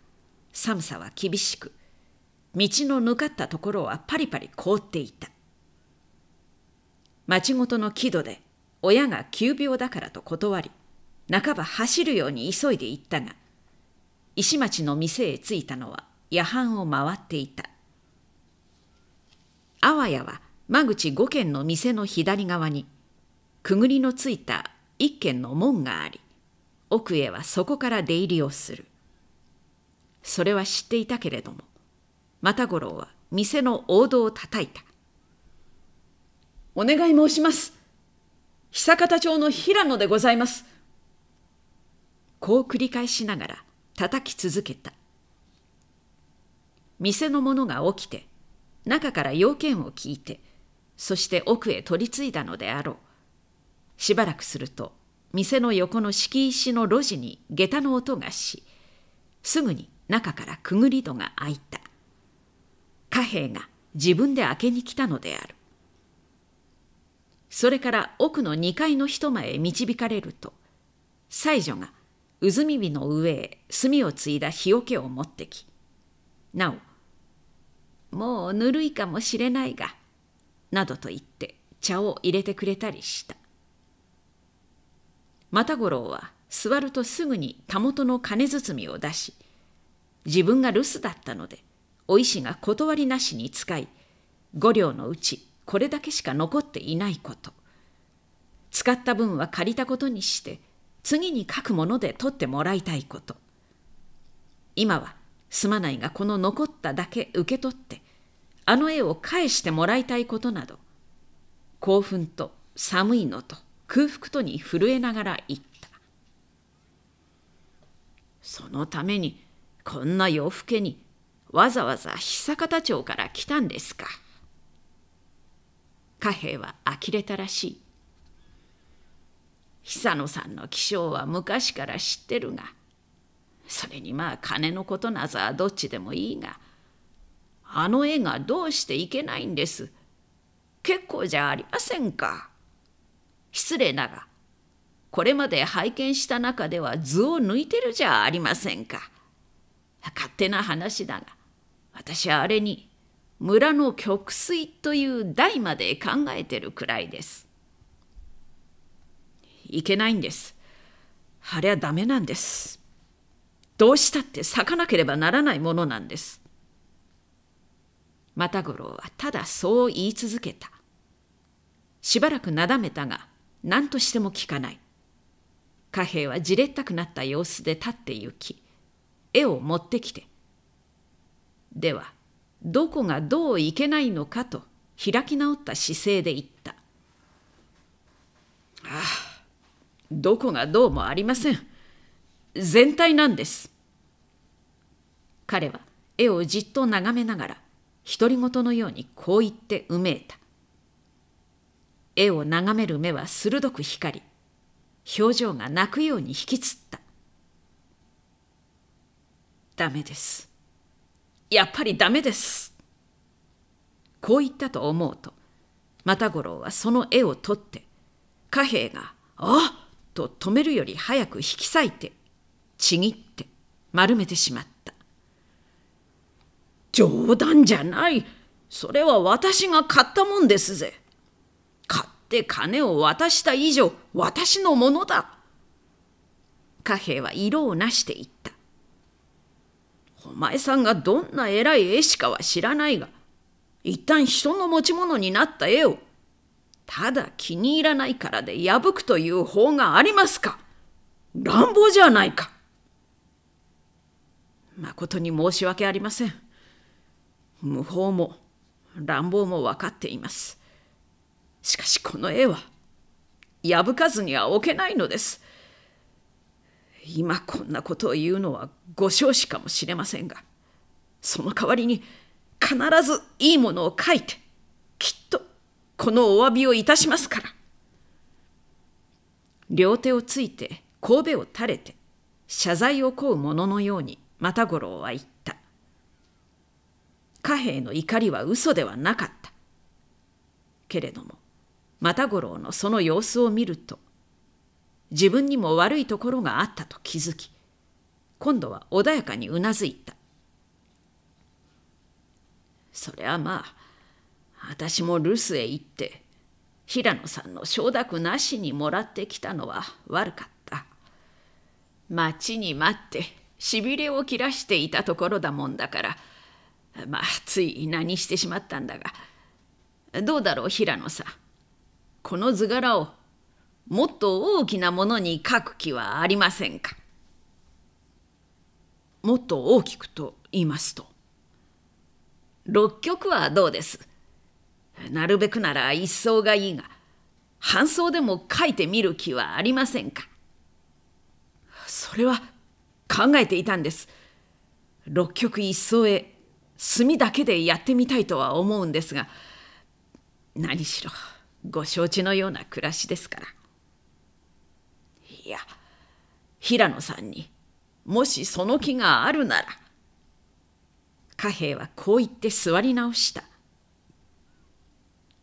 寒さは厳しく道のぬかったところはパリパリ凍っていた町ごとの木戸で親が急病だからと断り半ば走るように急いで行ったが石町の店へ着いたのは夜半を回っていたあわやは間口五軒の店の左側にくぐりのついた一軒の門があり奥へはそこから出入りをするそれは知っていたけれども又五郎は店の大戸を叩いた「お願い申します久方町の平野でございます」こう繰り返しながら叩き続けた店の者が起きて中から要件を聞いてそして奥へ取り次いだのであろうしばらくすると店の横の敷石の路地に下駄の音がしすぐに中からくぐり戸が開いた貨幣が自分で開けに来たのであるそれから奥の2階の一間へ導かれると妻女がうずみ火の上へ炭を継いだ日けを持ってきなおもうぬるいかもしれないがなどと言って茶を入れてくれたりした又五郎は座るとすぐにたもとの金包みを出し自分が留守だったのでお医師が断りなしに使い五両のうちこれだけしか残っていないこと使った分は借りたことにして次に書くもので取ってもらいたいこと今はすまないがこの残っただけ受け取ってあの絵を返してもらいたいことなど興奮と寒いのと空腹とに震えながら言った。そのためにこんな夜更けにわざわざ久方町から来たんですか。貨幣は呆れたらしい。久野さんの気性は昔から知ってるが、それにまあ金のことなざどっちでもいいが、あの絵がどうしていけないんです。結構じゃありませんか。失礼ながこれまで拝見した中では図を抜いてるじゃありませんか勝手な話だが私はあれに村の極水という台まで考えてるくらいですいけないんですあれはダメなんですどうしたって咲かなければならないものなんです又五郎はただそう言い続けたしばらくなだめたが何としても聞かない。貨幣はじれったくなった様子で立って行き、絵を持ってきて。では、どこがどういけないのかと開き直った姿勢で言った。ああ、どこがどうもありません。全体なんです。彼は絵をじっと眺めながら、独り言のようにこう言ってうめいた。絵を眺める目は鋭く光り表情が泣くように引きつったダメですやっぱりダメですこう言ったと思うと又五郎はその絵を取って貨幣が「あっ!」と止めるより早く引き裂いてちぎって丸めてしまった冗談じゃないそれは私が買ったもんですぜって金を渡した以上私のものだ貨幣は色をなしていった。お前さんがどんな偉い絵しかは知らないが、一旦人の持ち物になった絵を、ただ気に入らないからで破くという法がありますか乱暴じゃないか誠に申し訳ありません。無法も乱暴も分かっています。しかしこの絵は破かずには置けないのです今こんなことを言うのはご承子かもしれませんがその代わりに必ずいいものを書いてきっとこのお詫びをいたしますから両手をついて神戸を垂れて謝罪を請う者のように又五郎は言った貨幣の怒りは嘘ではなかったけれども又五郎のその様子を見ると自分にも悪いところがあったと気づき今度は穏やかにうなずいたそりゃまあ私も留守へ行って平野さんの承諾なしにもらってきたのは悪かった待ちに待ってしびれを切らしていたところだもんだからまあつい何してしまったんだがどうだろう平野さんこの図柄をもっと大きなものに書く気はありませんかもっと大きくと言いますと6曲はどうですなるべくなら一層がいいが半層でも書いてみる気はありませんかそれは考えていたんです6曲一層へ墨だけでやってみたいとは思うんですが何しろご承知のような暮らしですからいや平野さんにもしその気があるなら貨幣はこう言って座り直した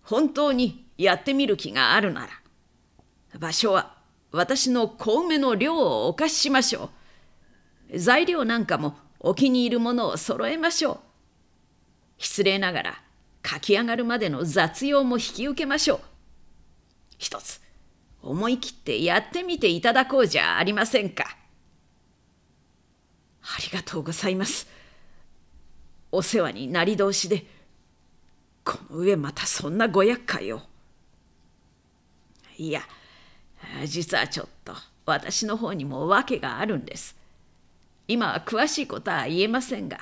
本当にやってみる気があるなら場所は私の小梅の量をお貸ししましょう材料なんかもお気に入るものを揃えましょう失礼ながら書き上がるまでの雑用も引き受けましょう一つ思い切ってやってみていただこうじゃありませんかありがとうございますお世話になり通しでこの上またそんなご厄介をいや実はちょっと私の方にも訳があるんです今は詳しいことは言えませんが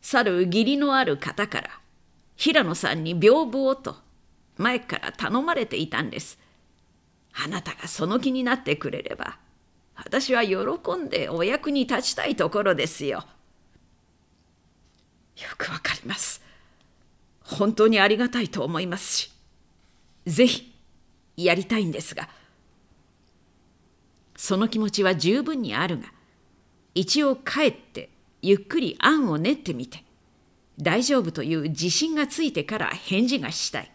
去る義理のある方から平野さんに屏風をと前から頼まれていたんですあなたがその気になってくれれば私は喜んでお役に立ちたいところですよよくわかります本当にありがたいと思いますしぜひやりたいんですがその気持ちは十分にあるが一応帰ってゆっくり案を練ってみて大丈夫という自信がついてから返事がしたい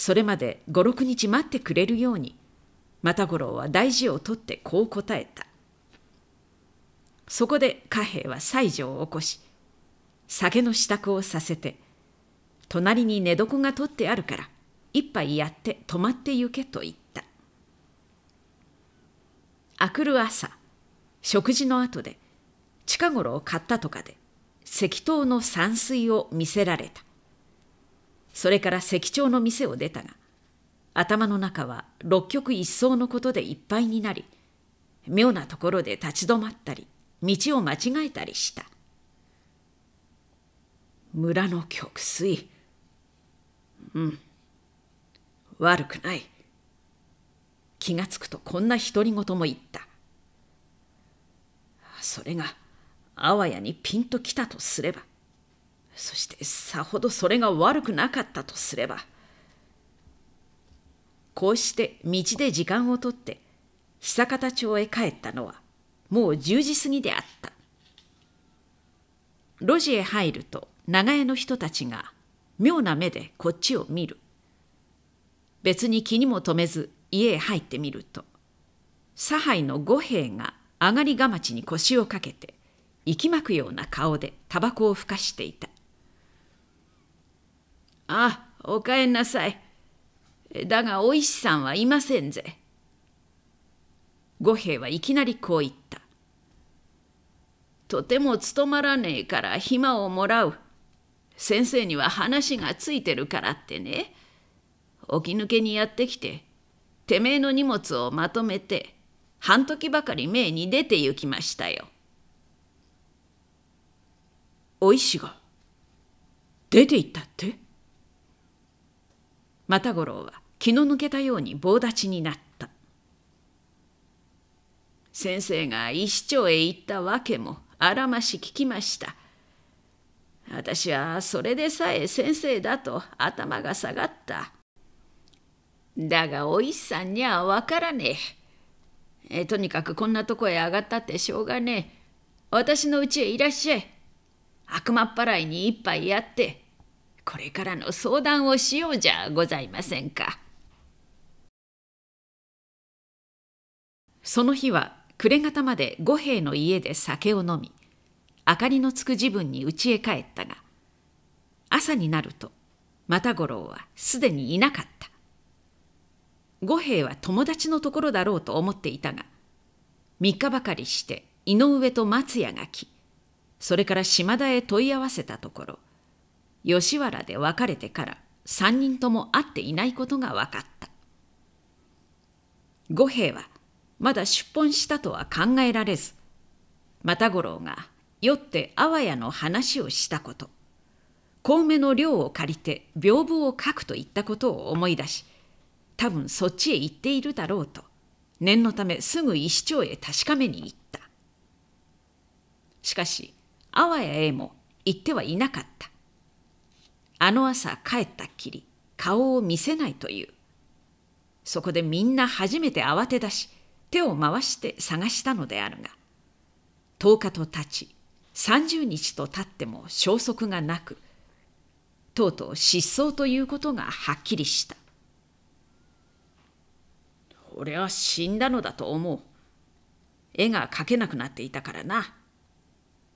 それまで五六日待ってくれるように又五郎は大事を取ってこう答えたそこで貨幣は西条を起こし酒の支度をさせて隣に寝床が取ってあるから一杯やって泊まって行けと言ったあくる朝食事の後で近頃買ったとかで石灯の山水を見せられたそれから石町の店を出たが頭の中は六曲一層のことでいっぱいになり妙なところで立ち止まったり道を間違えたりした村の曲水うん悪くない気がつくとこんな独り言も言ったそれがあわやにピンときたとすればそしてさほどそれが悪くなかったとすればこうして道で時間をとって久方町へ帰ったのはもう10時過ぎであった路地へ入ると長屋の人たちが妙な目でこっちを見る別に気にも留めず家へ入ってみると差配の五兵衛が上がりがまちに腰をかけて息巻くような顔でタバコをふかしていたあおえんなさいだがお石さんはいませんぜ五兵衛はいきなりこう言ったとても務まらねえから暇をもらう先生には話がついてるからってね起き抜けにやってきててめえの荷物をまとめて半時ばかり目に出て行きましたよ。お師が出て行ったって又五郎は気の抜けたように棒立ちになった先生が医師長へ行ったわけもあらまし聞きました私はそれでさえ先生だと頭が下がっただがお医師さんにはわからねええとにかくこんなとこへ上がったってしょうがねえ私のうちへいらっしゃい悪魔っ払いに一杯やってこれからの相談をしようじゃございませんか。その日は暮れ方まで五兵の家で酒を飲み明かりのつく自分に家へ帰ったが朝になると又五郎はすでにいなかった五兵は友達のところだろうと思っていたが3日ばかりして井上と松屋が来それから島田へ問い合わせたところ吉原で別れてから3人とも会っていないことが分かった五兵衛はまだ出奔したとは考えられず又五郎が酔ってあわやの話をしたこと小梅の寮を借りて屏風を書くといったことを思い出し多分そっちへ行っているだろうと念のためすぐ石町へ確かめに行ったしかしあわやへも行ってはいなかったあの朝帰ったっきり顔を見せないというそこでみんな初めて慌て出し手を回して探したのであるが10日とたち30日とたっても消息がなくとうとう失踪ということがはっきりした俺は死んだのだと思う絵が描けなくなっていたからな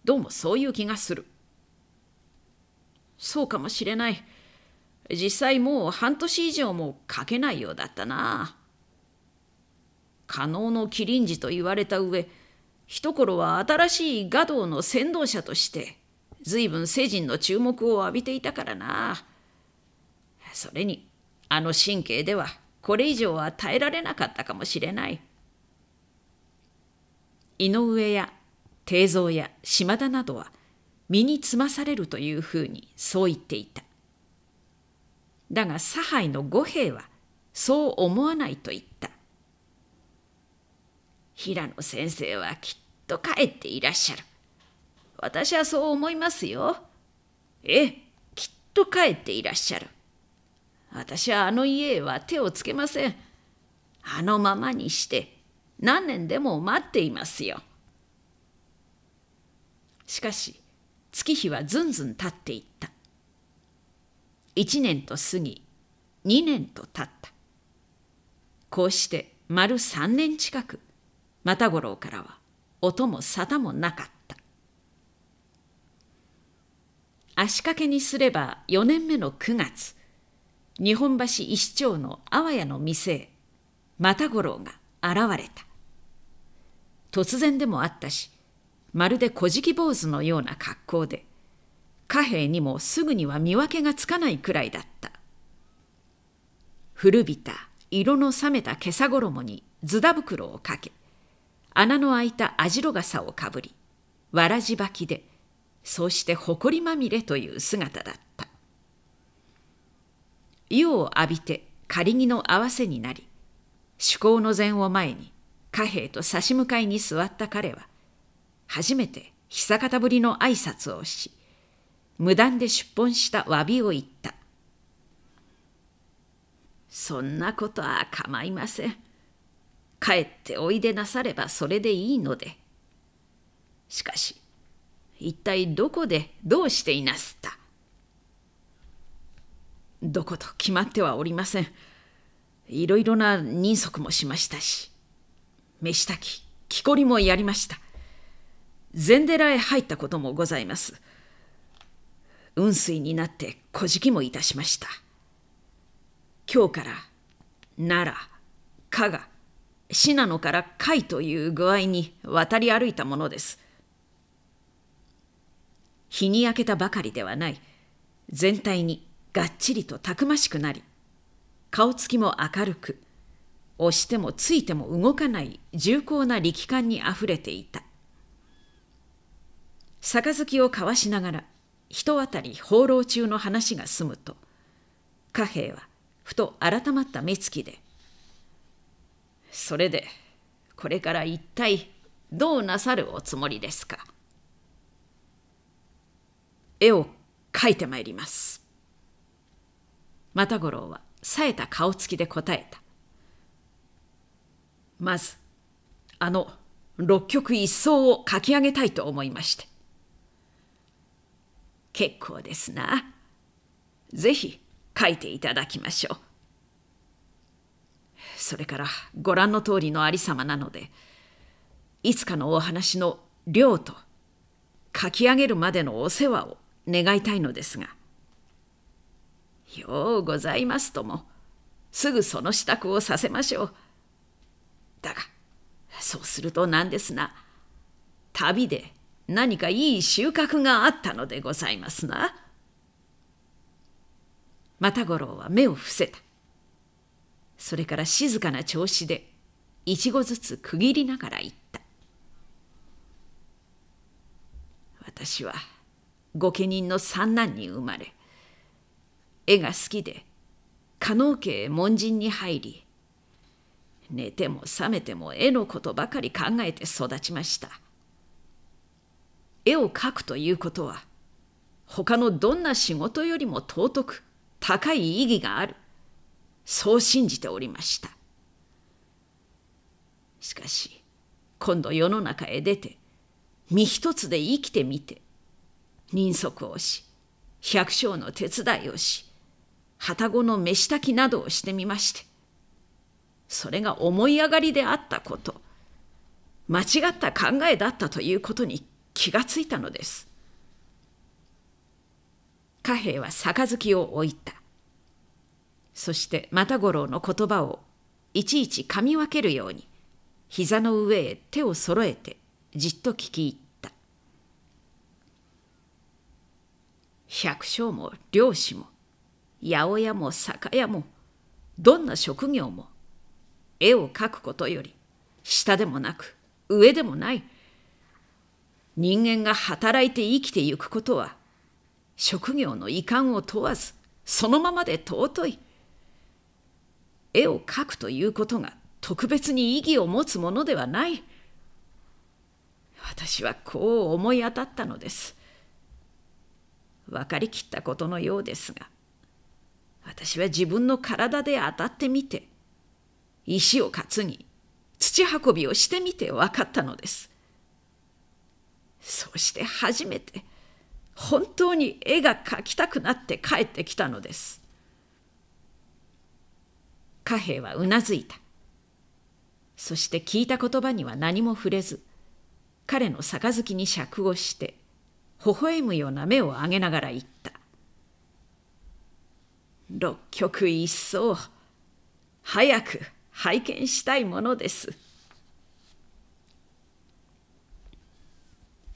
どうもそういう気がするそうかもしれない。実際もう半年以上も書けないようだったな。可能の麒麟児と言われた上、一頃は新しい画道の先導者として、随分世人の注目を浴びていたからな。それに、あの神経ではこれ以上は耐えられなかったかもしれない。井上や定蔵や島田などは、身につまされるというふうにそう言っていた。だが差配の五兵はそう思わないと言った。平野先生はきっと帰っていらっしゃる。私はそう思いますよ。ええ、きっと帰っていらっしゃる。私はあの家へは手をつけません。あのままにして何年でも待っていますよ。しかし月日はずんずん経っていった。一年と過ぎ、二年と経った。こうして丸三年近く、又五郎からは音も沙汰もなかった。足掛けにすれば四年目の九月、日本橋石町のあわやの店へ、又五郎が現れた。突然でもあったし、まるで小敷坊主のような格好で貨幣にもすぐには見分けがつかないくらいだった古びた色の冷めた袈裟衣にズダ袋をかけ穴の開いた網代傘をかぶりわらじ履きでそうして埃まみれという姿だった湯を浴びて仮着の合わせになり趣向の禅を前に貨幣と差し向かいに座った彼は初めて久方ぶりの挨拶をし無断で出奔した詫びを言ったそんなことは構いません帰っておいでなさればそれでいいのでしかし一体どこでどうしていなすったどこと決まってはおりませんいろいろな人足もしましたし飯炊き木こりもやりました禅寺へ入ったこともございます。雲水になって小敷きもいたしました。今日から奈良、加賀、信濃から甲斐という具合に渡り歩いたものです。日に焼けたばかりではない。全体にがっちりとたくましくなり、顔つきも明るく、押してもついても動かない重厚な力感にあふれていた。杯を交わしながら人当たり放浪中の話が済むと貨幣はふと改まった目つきで「それでこれから一体どうなさるおつもりですか?」絵を描いてまいります。又五郎は冴えた顔つきで答えた。まずあの六曲一層を書き上げたいと思いまして結構ですな。ぜひ書いていただきましょう。それからご覧の通りのありさまなので、いつかのお話の量と書き上げるまでのお世話を願いたいのですが。ようございますとも、すぐその支度をさせましょう。だが、そうすると何ですな。旅で何かいい収穫があったのでございますな。又五郎は目を伏せた。それから静かな調子で一語ずつ区切りながら言った。私は御家人の三男に生まれ絵が好きで加納家へ門人に入り寝ても覚めても絵のことばかり考えて育ちました。絵を描くということは他のどんな仕事よりも尊く高い意義があるそう信じておりましたしかし今度世の中へ出て身一つで生きてみて人足をし百姓の手伝いをし旅籠の飯炊きなどをしてみましてそれが思い上がりであったこと間違った考えだったということに気がついたのです。貨幣は杯を置いた。そして又五郎の言葉をいちいち噛み分けるように膝の上へ手を揃えてじっと聞き入った。百姓も漁師も八百屋も酒屋もどんな職業も絵を描くことより下でもなく上でもない人間が働いて生きてゆくことは職業の遺憾を問わずそのままで尊い絵を描くということが特別に意義を持つものではない私はこう思い当たったのです分かりきったことのようですが私は自分の体で当たってみて石を担ぎ土運びをしてみて分かったのですそして初めて本当に絵が描きたくなって帰ってきたのです貨幣はうなずいたそして聞いた言葉には何も触れず彼の杯に釈をして微笑むような目を上げながら言った六曲一層早く拝見したいものです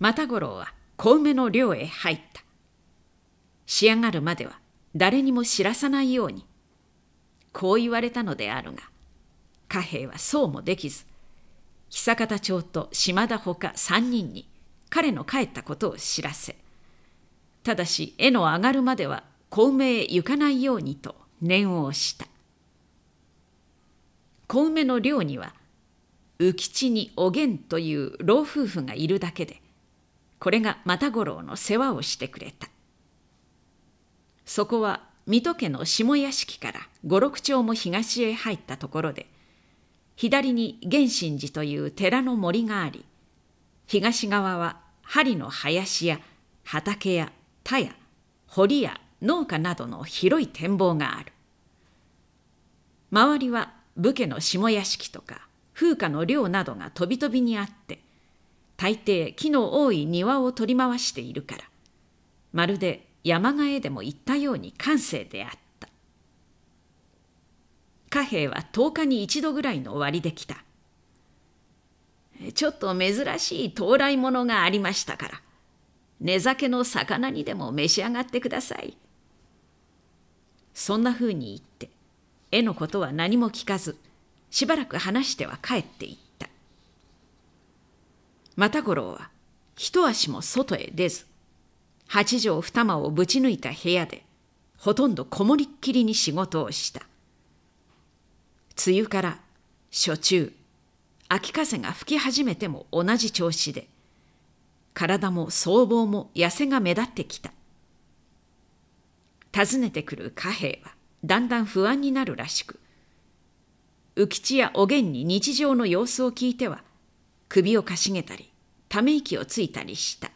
又五郎は小梅の寮へ入った仕上がるまでは誰にも知らさないようにこう言われたのであるが貨幣はそうもできず久方町と島田ほか3人に彼の帰ったことを知らせただし絵の上がるまでは小梅へ行かないようにと念を押した小梅の寮には浮吉におげんという老夫婦がいるだけでこれが又五郎の世話をしてくれたそこは水戸家の下屋敷から五六町も東へ入ったところで左に源信寺という寺の森があり東側は針の林や畑や田や堀や農家などの広い展望がある周りは武家の下屋敷とか風花の寮などがとびとびにあって大抵木の多い庭を取り回しているからまるで山が絵でも行ったように感性であった貨幣は10日に一度ぐらいの終わりで来たちょっと珍しい到来物がありましたから寝酒の魚にでも召し上がってくださいそんなふうに言って絵のことは何も聞かずしばらく話しては帰っていった又五郎は一足も外へ出ず八畳二間をぶち抜いた部屋でほとんどこもりっきりに仕事をした梅雨から初中秋風が吹き始めても同じ調子で体も僧帽も痩せが目立ってきた訪ねてくる貨幣はだんだん不安になるらしく浮吉やおげんに日常の様子を聞いては首をかしげたりため息をついたりした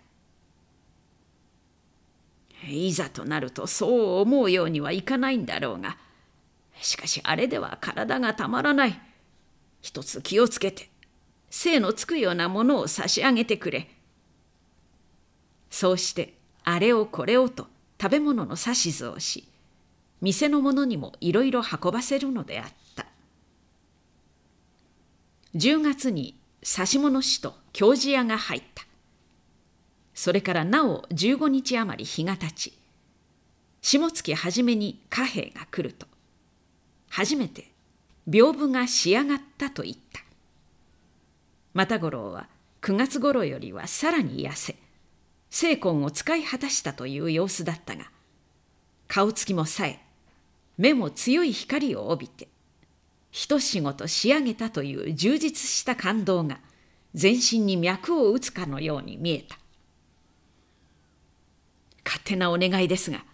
いざとなるとそう思うようにはいかないんだろうがしかしあれでは体がたまらない一つ気をつけて精のつくようなものを差し上げてくれそうしてあれをこれをと食べ物の指図をし店のものにもいろいろ運ばせるのであった10月にし物師と教授屋が入った。それからなお15日余り日が経ち、下月初めに貨幣が来ると、初めて屏風が仕上がったと言った。又五郎は9月頃よりはさらに痩せ、精魂を使い果たしたという様子だったが、顔つきもさえ、目も強い光を帯びて、一仕事仕上げたという充実した感動が、全身に脈を打つかのように見えた勝手なお願いですが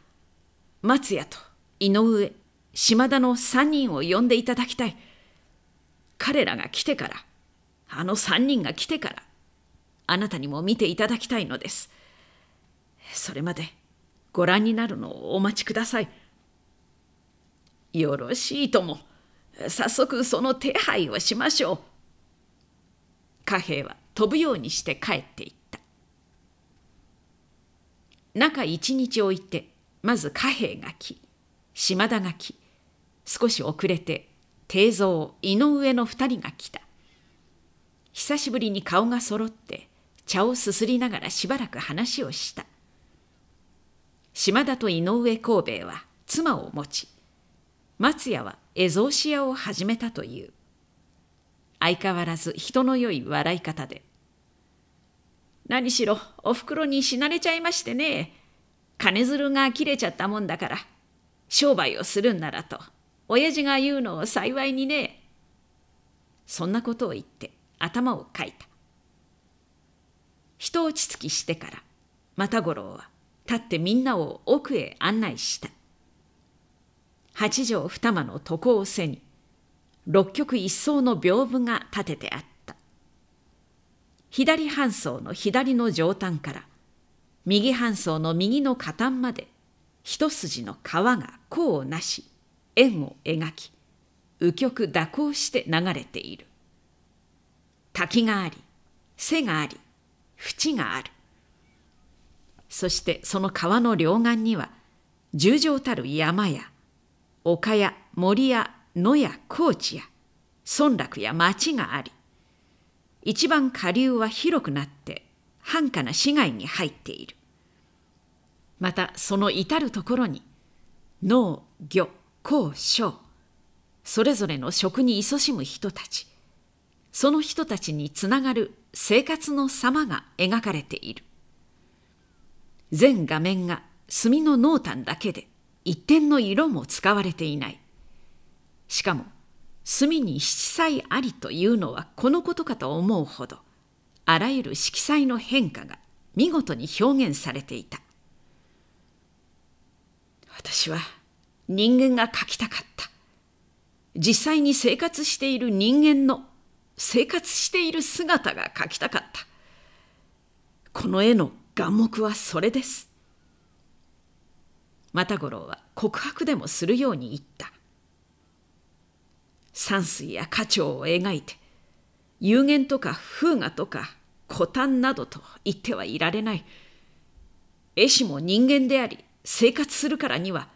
松也と井上島田の3人を呼んでいただきたい彼らが来てからあの3人が来てからあなたにも見ていただきたいのですそれまでご覧になるのをお待ちくださいよろしいとも早速その手配をしましょう貨幣は飛ぶようにして帰っていった中一日置いてまず貨幣が来島田が来少し遅れて帝蔵井上の二人が来た久しぶりに顔が揃って茶をすすりながらしばらく話をした島田と井上神戸は妻を持ち松屋は蝦夷屋を始めたという相変わらず人の良い笑い方で。何しろ、おふくろに死なれちゃいましてね、金づるが切れちゃったもんだから、商売をするんならと、親父が言うのを幸いにね。そんなことを言って頭をかいた。人落ち着きしてから、又五郎は立ってみんなを奥へ案内した。八畳二間の床を背に、六曲一層の屏風が立ててあった。左半層の左の上端から、右半層の右の下端まで、一筋の川が弧をなし、円を描き、右極蛇行して流れている。滝があり、背があり、縁がある。そしてその川の両岸には、十条たる山や、丘や森や野や高地や村落や町があり一番下流は広くなって繁華な市街に入っているまたその至る所に農漁工商それぞれの職に勤しむ人たちその人たちにつながる生活の様が描かれている全画面が墨の濃淡だけで一点の色も使われていないしかも墨に七彩ありというのはこのことかと思うほどあらゆる色彩の変化が見事に表現されていた私は人間が描きたかった実際に生活している人間の生活している姿が描きたかったこの絵の眼目はそれです又五郎は告白でもするように言った山水や花鳥を描いて有限とか風雅とか古丹などと言ってはいられない絵師も人間であり生活するからには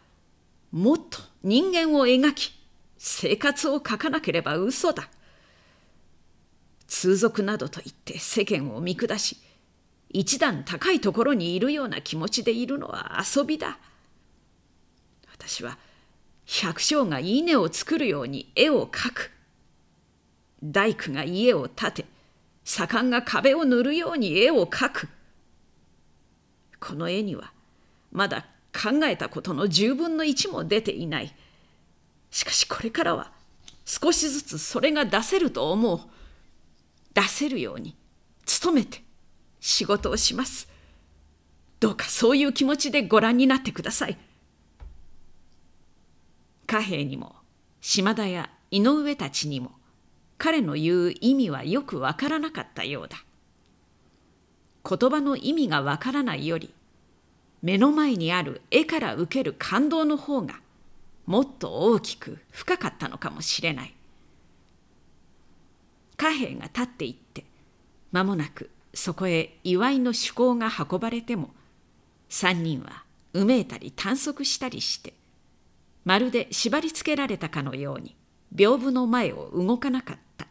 もっと人間を描き生活を描かなければ嘘だ通俗などと言って世間を見下し一段高いところにいるような気持ちでいるのは遊びだ私は「百姓が稲を作るように絵を描く大工が家を建て左官が壁を塗るように絵を描くこの絵にはまだ考えたことの10分の1も出ていないしかしこれからは少しずつそれが出せると思う出せるように努めて仕事をしますどうかそういう気持ちでご覧になってください。貨幣にも島田や井上たちにも彼の言う意味はよくわからなかったようだ言葉の意味がわからないより目の前にある絵から受ける感動の方がもっと大きく深かったのかもしれない貨幣が立っていって間もなくそこへ祝いの趣向が運ばれても3人はうめいたり探索したりしてまるで縛り付けられたかのように屏風の前を動かなかった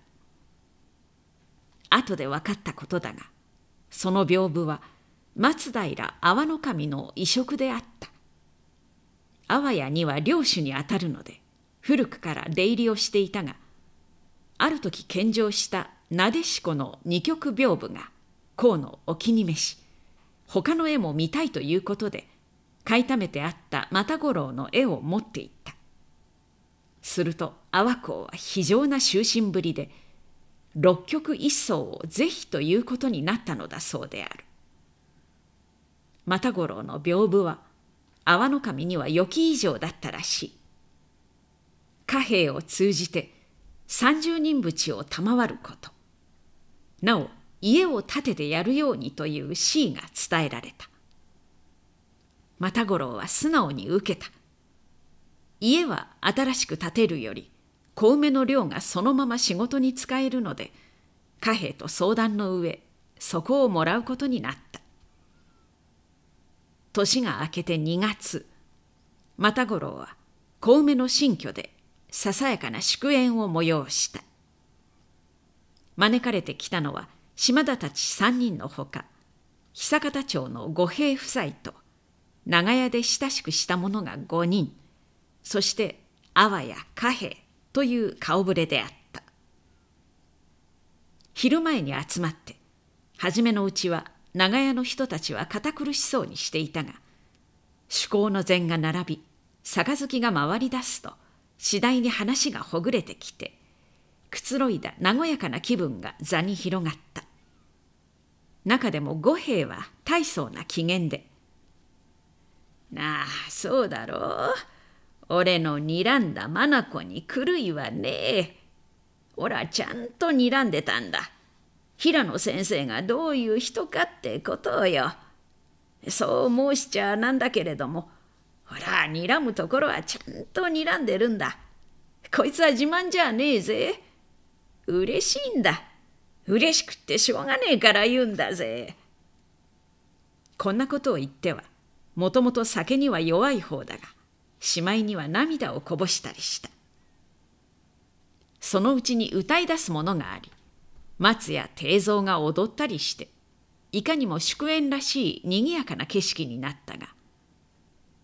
後で分かったことだがその屏風は松平阿波の神の移植であった阿波屋には領主にあたるので古くから出入りをしていたがある時献上したなでしこの二曲屏風が河野お気に召し他の絵も見たいということで買いためてあった又五郎の絵を持っていったすると阿波公は非常な終身ぶりで六曲一層を是非ということになったのだそうである又五郎の屏風は阿波守には良き以上だったらしい貨幣を通じて30人淵を賜ることなお家を建ててやるようにという意が伝えられた又五郎は素直に受けた家は新しく建てるより小梅の量がそのまま仕事に使えるので貨幣と相談の上そこをもらうことになった年が明けて2月又五郎は小梅の新居でささやかな祝宴を催した招かれてきたのは島田たち3人のほか久方町の五平夫妻と長屋で親しくした者が5人そしてあわや貨幣という顔ぶれであった昼前に集まって初めのうちは長屋の人たちは堅苦しそうにしていたが趣向の禅が並び杯が回り出すと次第に話がほぐれてきてくつろいだ和やかな気分が座に広がった中でも五兵は大層な機嫌でなあそうだろう俺の睨んだマナコに狂いはねえ俺はちゃんと睨んでたんだ平野先生がどういう人かってことをよそう申しちゃなんだけれどもほら睨むところはちゃんと睨んでるんだこいつは自慢じゃねえぜ嬉しいんだ嬉しくってしょうがねえから言うんだぜこんなことを言ってはもともと酒には弱い方だがしまいには涙をこぼしたりしたそのうちに歌い出すものがあり松や定蔵が踊ったりしていかにも祝宴らしい賑やかな景色になったが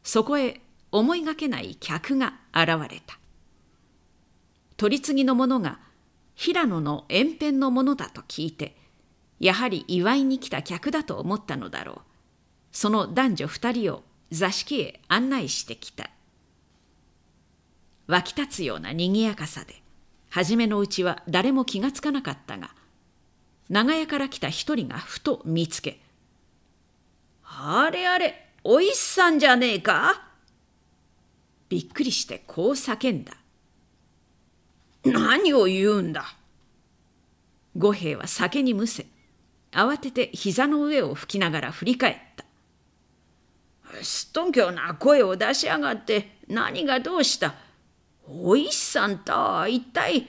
そこへ思いがけない客が現れた取り次ぎの者が平野の縁辺のものだと聞いてやはり祝いに来た客だと思ったのだろうその男女二人を座敷へ案内してきた湧き立つような賑やかさで初めのうちは誰も気がつかなかったが長屋から来た一人がふと見つけ「あれあれおいっさんじゃねえか?」びっくりしてこう叫んだ「何を言うんだ」五兵衛は酒にむせ慌てて膝の上を拭きながら振り返ったすっとんきょうな声を出しやがって何がどうしたおいさんとは一体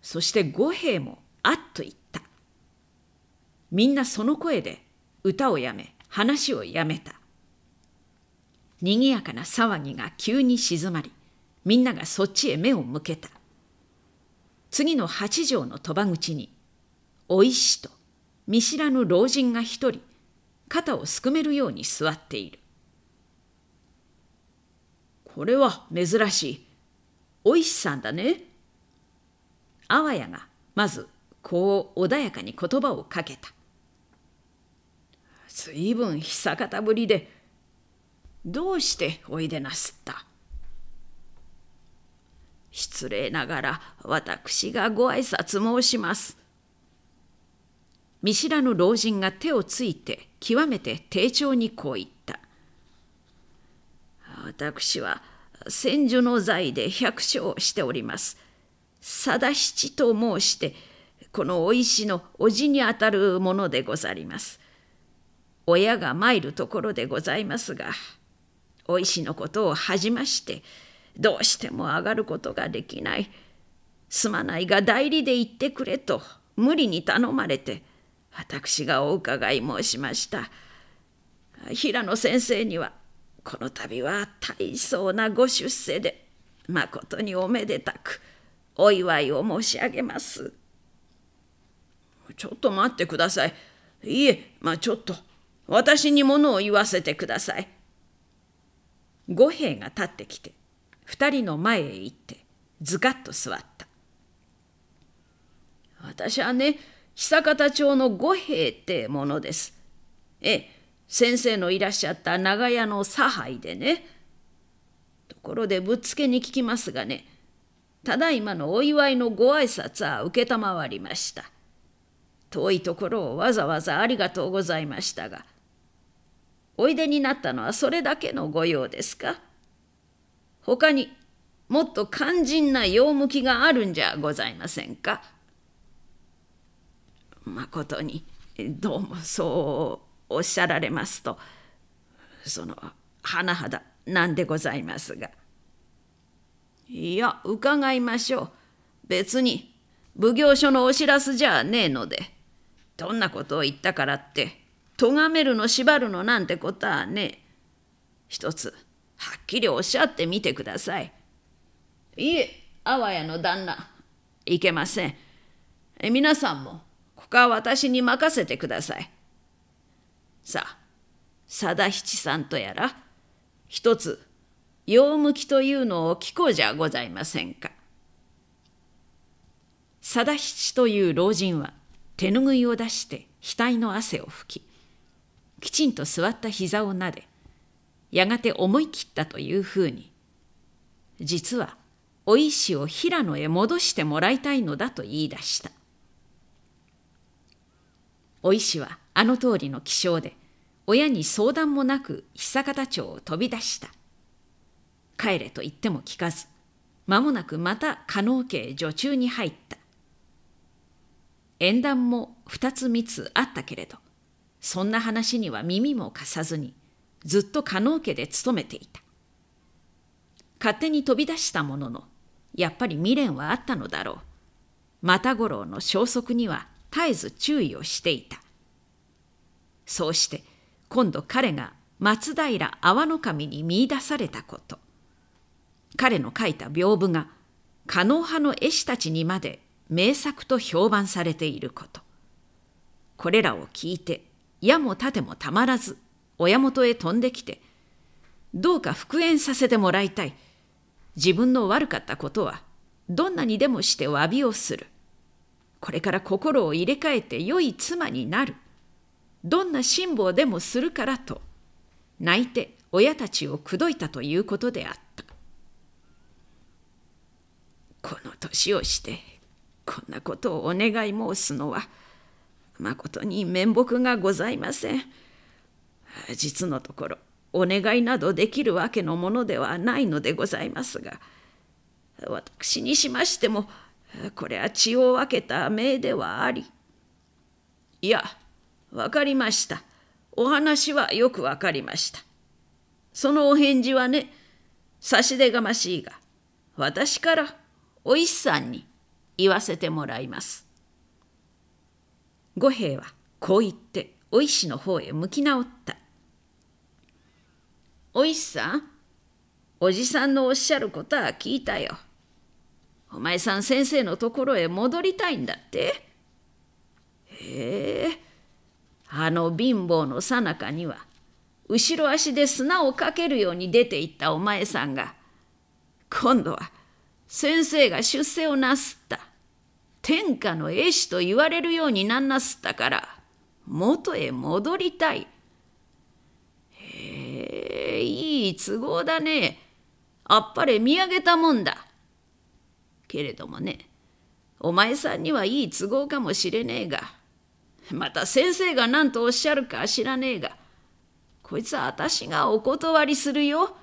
そして五兵衛もあっと言ったみんなその声で歌をやめ話をやめたにぎやかな騒ぎが急に静まりみんながそっちへ目を向けた次の八条の賭場口におしと見知らぬ老人が一人肩をすくめるように座っている。これは珍しい。お石さんだね。あわやがまずこう穏やかに言葉をかけた。ずいぶん久方ぶりで、どうしておいでなすった失礼ながら私がご挨拶申します。見知らぬ老人が手をついて極めて丁重にこう言った。私は千住の罪で百姓をしております。定七と申して、このお石のおじにあたるものでござります。親が参るところでございますが、お石のことを恥じまして、どうしても上がることができない。すまないが代理で行ってくれと無理に頼まれて、私がお伺い申しました平野先生にはこの度は大層なご出世で誠におめでたくお祝いを申し上げますちょっと待ってくださいいえまあちょっと私にものを言わせてください五兵衛が立ってきて二人の前へ行ってずかっと座った私はね久方町の五兵衛ってものです。ええ、先生のいらっしゃった長屋の差配でね。ところでぶっつけに聞きますがね、ただいまのお祝いのご挨拶は承りました。遠いところをわざわざありがとうございましたが、おいでになったのはそれだけの御用ですか他にもっと肝心な用向きがあるんじゃございませんかまことにどうもそうおっしゃられますとその甚だなんでございますが。いや伺いましょう別に奉行所のお知らせじゃねえのでどんなことを言ったからって咎めるの縛るのなんてことはねえ一つはっきりおっしゃってみてくださいいえあわやの旦那いけませんえ皆さんもは私に任せてください。さあ、定七さんとやら、一つ、用向きというのを聞こうじゃございませんか。定七という老人は、手ぬぐいを出して額の汗を拭き、きちんと座った膝を撫で、やがて思い切ったというふうに、実は、お石を平野へ戻してもらいたいのだと言い出した。お医師はあの通りの気性で、親に相談もなく久方町を飛び出した。帰れと言っても聞かず、間もなくまた加納家へ女中に入った。縁談も二つ三つあったけれど、そんな話には耳も貸さずに、ずっと加納家で勤めていた。勝手に飛び出したものの、やっぱり未練はあったのだろう。又五郎の消息には絶えず注意をしていたそうして今度彼が松平阿波守に見いだされたこと彼の書いた屏風が狩野派の絵師たちにまで名作と評判されていることこれらを聞いて矢も盾もたまらず親元へ飛んできてどうか復縁させてもらいたい自分の悪かったことはどんなにでもして詫びをするこれから心を入れ替えて良い妻になるどんな辛抱でもするからと泣いて親たちを口説いたということであったこの年をしてこんなことをお願い申すのはまことに面目がございません実のところお願いなどできるわけのものではないのでございますが私にしましてもこれは血を分けた命ではあり。いや、わかりました。お話はよくわかりました。そのお返事はね、差し出がましいが、私からお石さんに言わせてもらいます。五兵衛はこう言ってお石の方へ向き直った。お石さん、おじさんのおっしゃることは聞いたよ。お前さん先生のところへ戻りたいんだって。へえあの貧乏のさなかには後ろ足で砂をかけるように出ていったお前さんが今度は先生が出世をなすった天下の絵師と言われるようになんなすったから元へ戻りたい。へえいい都合だねあっぱれ見上げたもんだ。けれどもねお前さんにはいい都合かもしれねえがまた先生が何とおっしゃるか知らねえがこいつは私がお断りするよ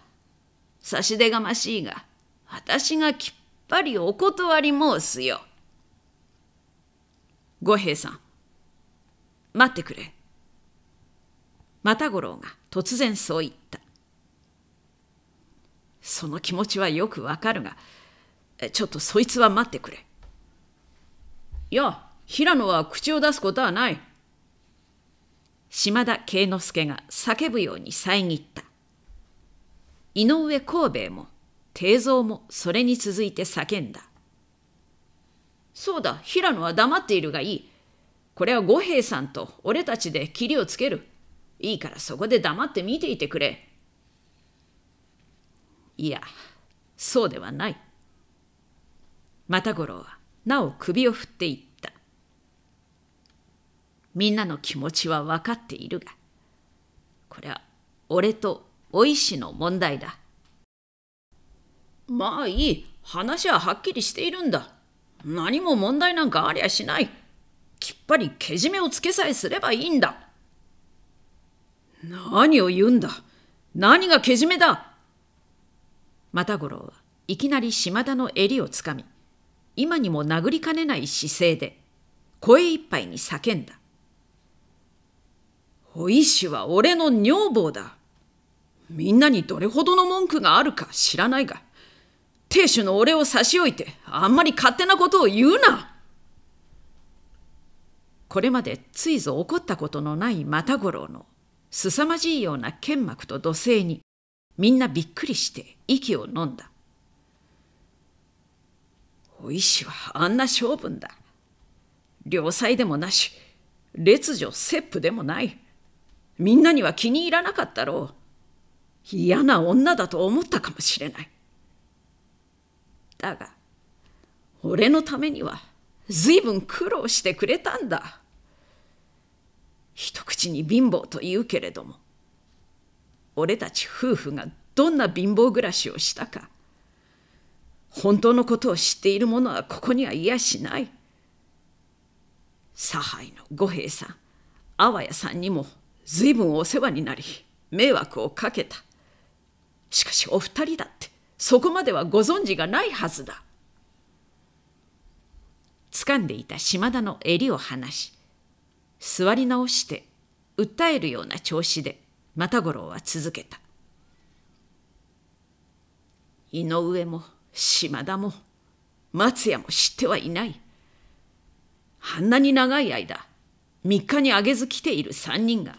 差し出がましいが私がきっぱりお断り申すよ五平さん待ってくれ又五郎が突然そう言ったその気持ちはよくわかるがちょっとそいつは待ってくれ。いや、平野は口を出すことはない。島田慶之助が叫ぶように遮った。井上康兵衛も、定蔵もそれに続いて叫んだ。そうだ、平野は黙っているがいい。これは五兵衛さんと俺たちで切りをつける。いいからそこで黙って見ていてくれ。いや、そうではない。又五郎はなお首を振っていったみんなの気持ちは分かっているがこれは俺とお石の問題だまあいい話ははっきりしているんだ何も問題なんかありゃしないきっぱりけじめをつけさえすればいいんだ何を言うんだ何がけじめだ又五郎はいきなり島田の襟をつかみ今にも殴りかねない姿勢で声いっぱいに叫んだ「保育士は俺の女房だみんなにどれほどの文句があるか知らないが亭主の俺を差し置いてあんまり勝手なことを言うな!」これまでついぞ怒ったことのない又五郎のすさまじいような剣幕と土星にみんなびっくりして息をのんだ。お医師はあんな性分だ。良妻でもなし、列女切符でもない。みんなには気に入らなかったろう。嫌な女だと思ったかもしれない。だが、俺のためには随分苦労してくれたんだ。一口に貧乏と言うけれども、俺たち夫婦がどんな貧乏暮らしをしたか。本当のことを知っている者はここにはいやしない。差配の五兵衛さん、阿波屋さんにも随分お世話になり、迷惑をかけた。しかしお二人だって、そこまではご存知がないはずだ。掴んでいた島田の襟を離し、座り直して訴えるような調子で又五郎は続けた。井上も島田も松屋も知ってはいない。あんなに長い間、3日にあげず来ている3人が、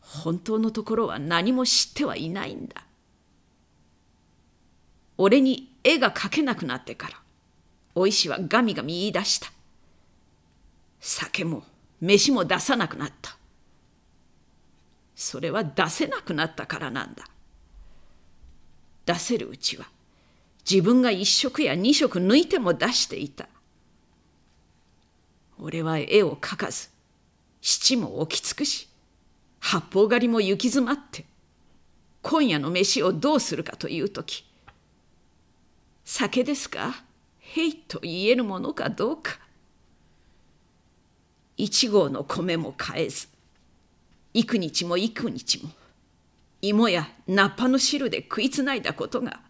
本当のところは何も知ってはいないんだ。俺に絵が描けなくなってから、お石はガミガミ言い出した。酒も飯も出さなくなった。それは出せなくなったからなんだ。出せるうちは自分が一食や二食抜いても出していた。俺は絵を描かず、七も置き尽くし、八方狩りも行き詰まって、今夜の飯をどうするかという時、酒ですかへいと言えるものかどうか。一合の米も買えず、幾日も幾日も、芋や菜っ葉の汁で食いつないだことが、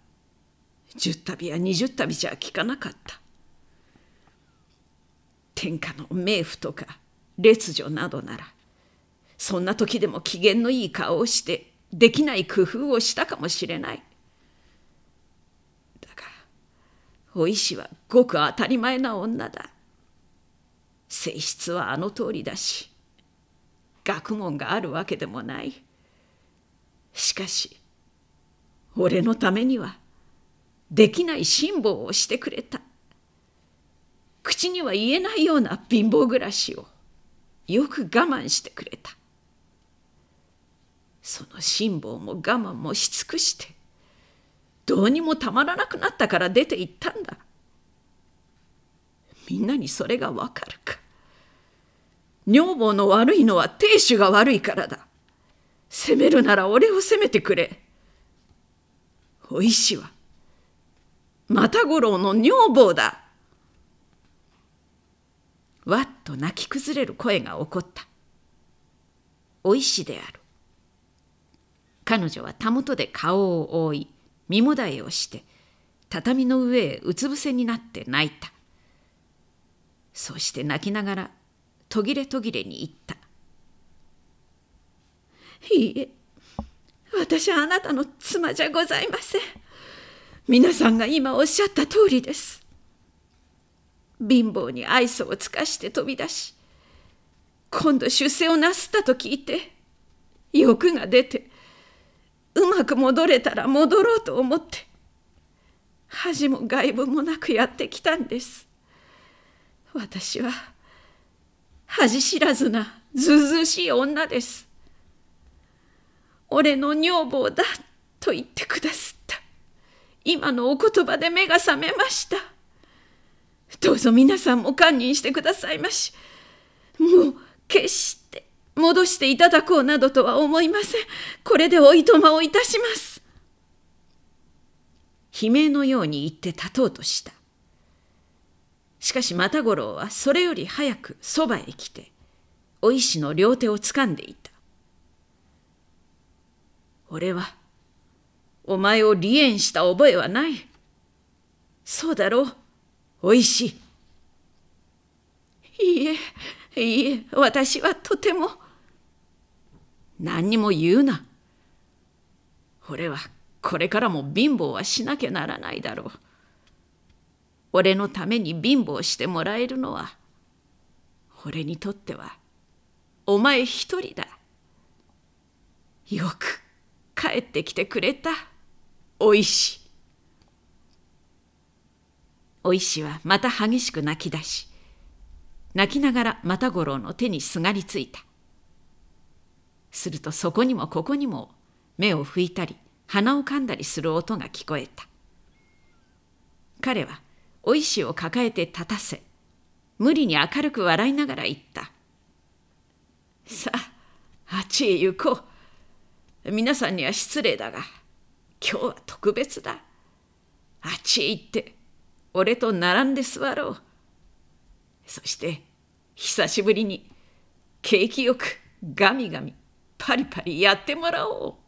10旅や20旅じゃ聞かなかった天下の冥府とか列女などならそんな時でも機嫌のいい顔をしてできない工夫をしたかもしれないだがお医師はごく当たり前な女だ性質はあの通りだし学問があるわけでもないしかし俺のためにはできない辛抱をしてくれた口には言えないような貧乏暮らしをよく我慢してくれたその辛抱も我慢もし尽くしてどうにもたまらなくなったから出て行ったんだみんなにそれがわかるか女房の悪いのは亭主が悪いからだ責めるなら俺を責めてくれお医師は又五郎の女房だわっと泣き崩れる声が起こったお石である彼女はたもとで顔を覆い身もだえをして畳の上へうつ伏せになって泣いたそして泣きながら途切れ途切れに言った「いいえ私はあなたの妻じゃございません。皆さんが今おっしゃった通りです貧乏に愛想を尽かして飛び出し今度出世をなすったと聞いて欲が出てうまく戻れたら戻ろうと思って恥も外部もなくやってきたんです私は恥知らずなずうずうしい女です俺の女房だと言ってくだす今のお言葉で目が覚めました。どうぞ皆さんも堪忍してくださいまし。もう、決して戻していただこうなどとは思いません。これでおいとまをいたします。悲鳴のように言って立とうとした。しかし又五郎はそれより早くそばへ来て、お医師の両手をつかんでいた。俺は、お前を離縁した覚えはない。そうだろう。おいしい。いいえ、いいえ、私はとても。何にも言うな。俺はこれからも貧乏はしなきゃならないだろう。俺のために貧乏してもらえるのは、俺にとっては、お前一人だ。よく帰ってきてくれた。お石おしはまた激しく泣き出し泣きながら又五郎の手にすがりついたするとそこにもここにも目を拭いたり鼻をかんだりする音が聞こえた彼はお石を抱えて立たせ無理に明るく笑いながら言った「さああっちへ行こう皆さんには失礼だが今日は特別だ。あっちへ行って、俺と並んで座ろう。そして、久しぶりに、景気よく、ガミガミ、パリパリやってもらおう。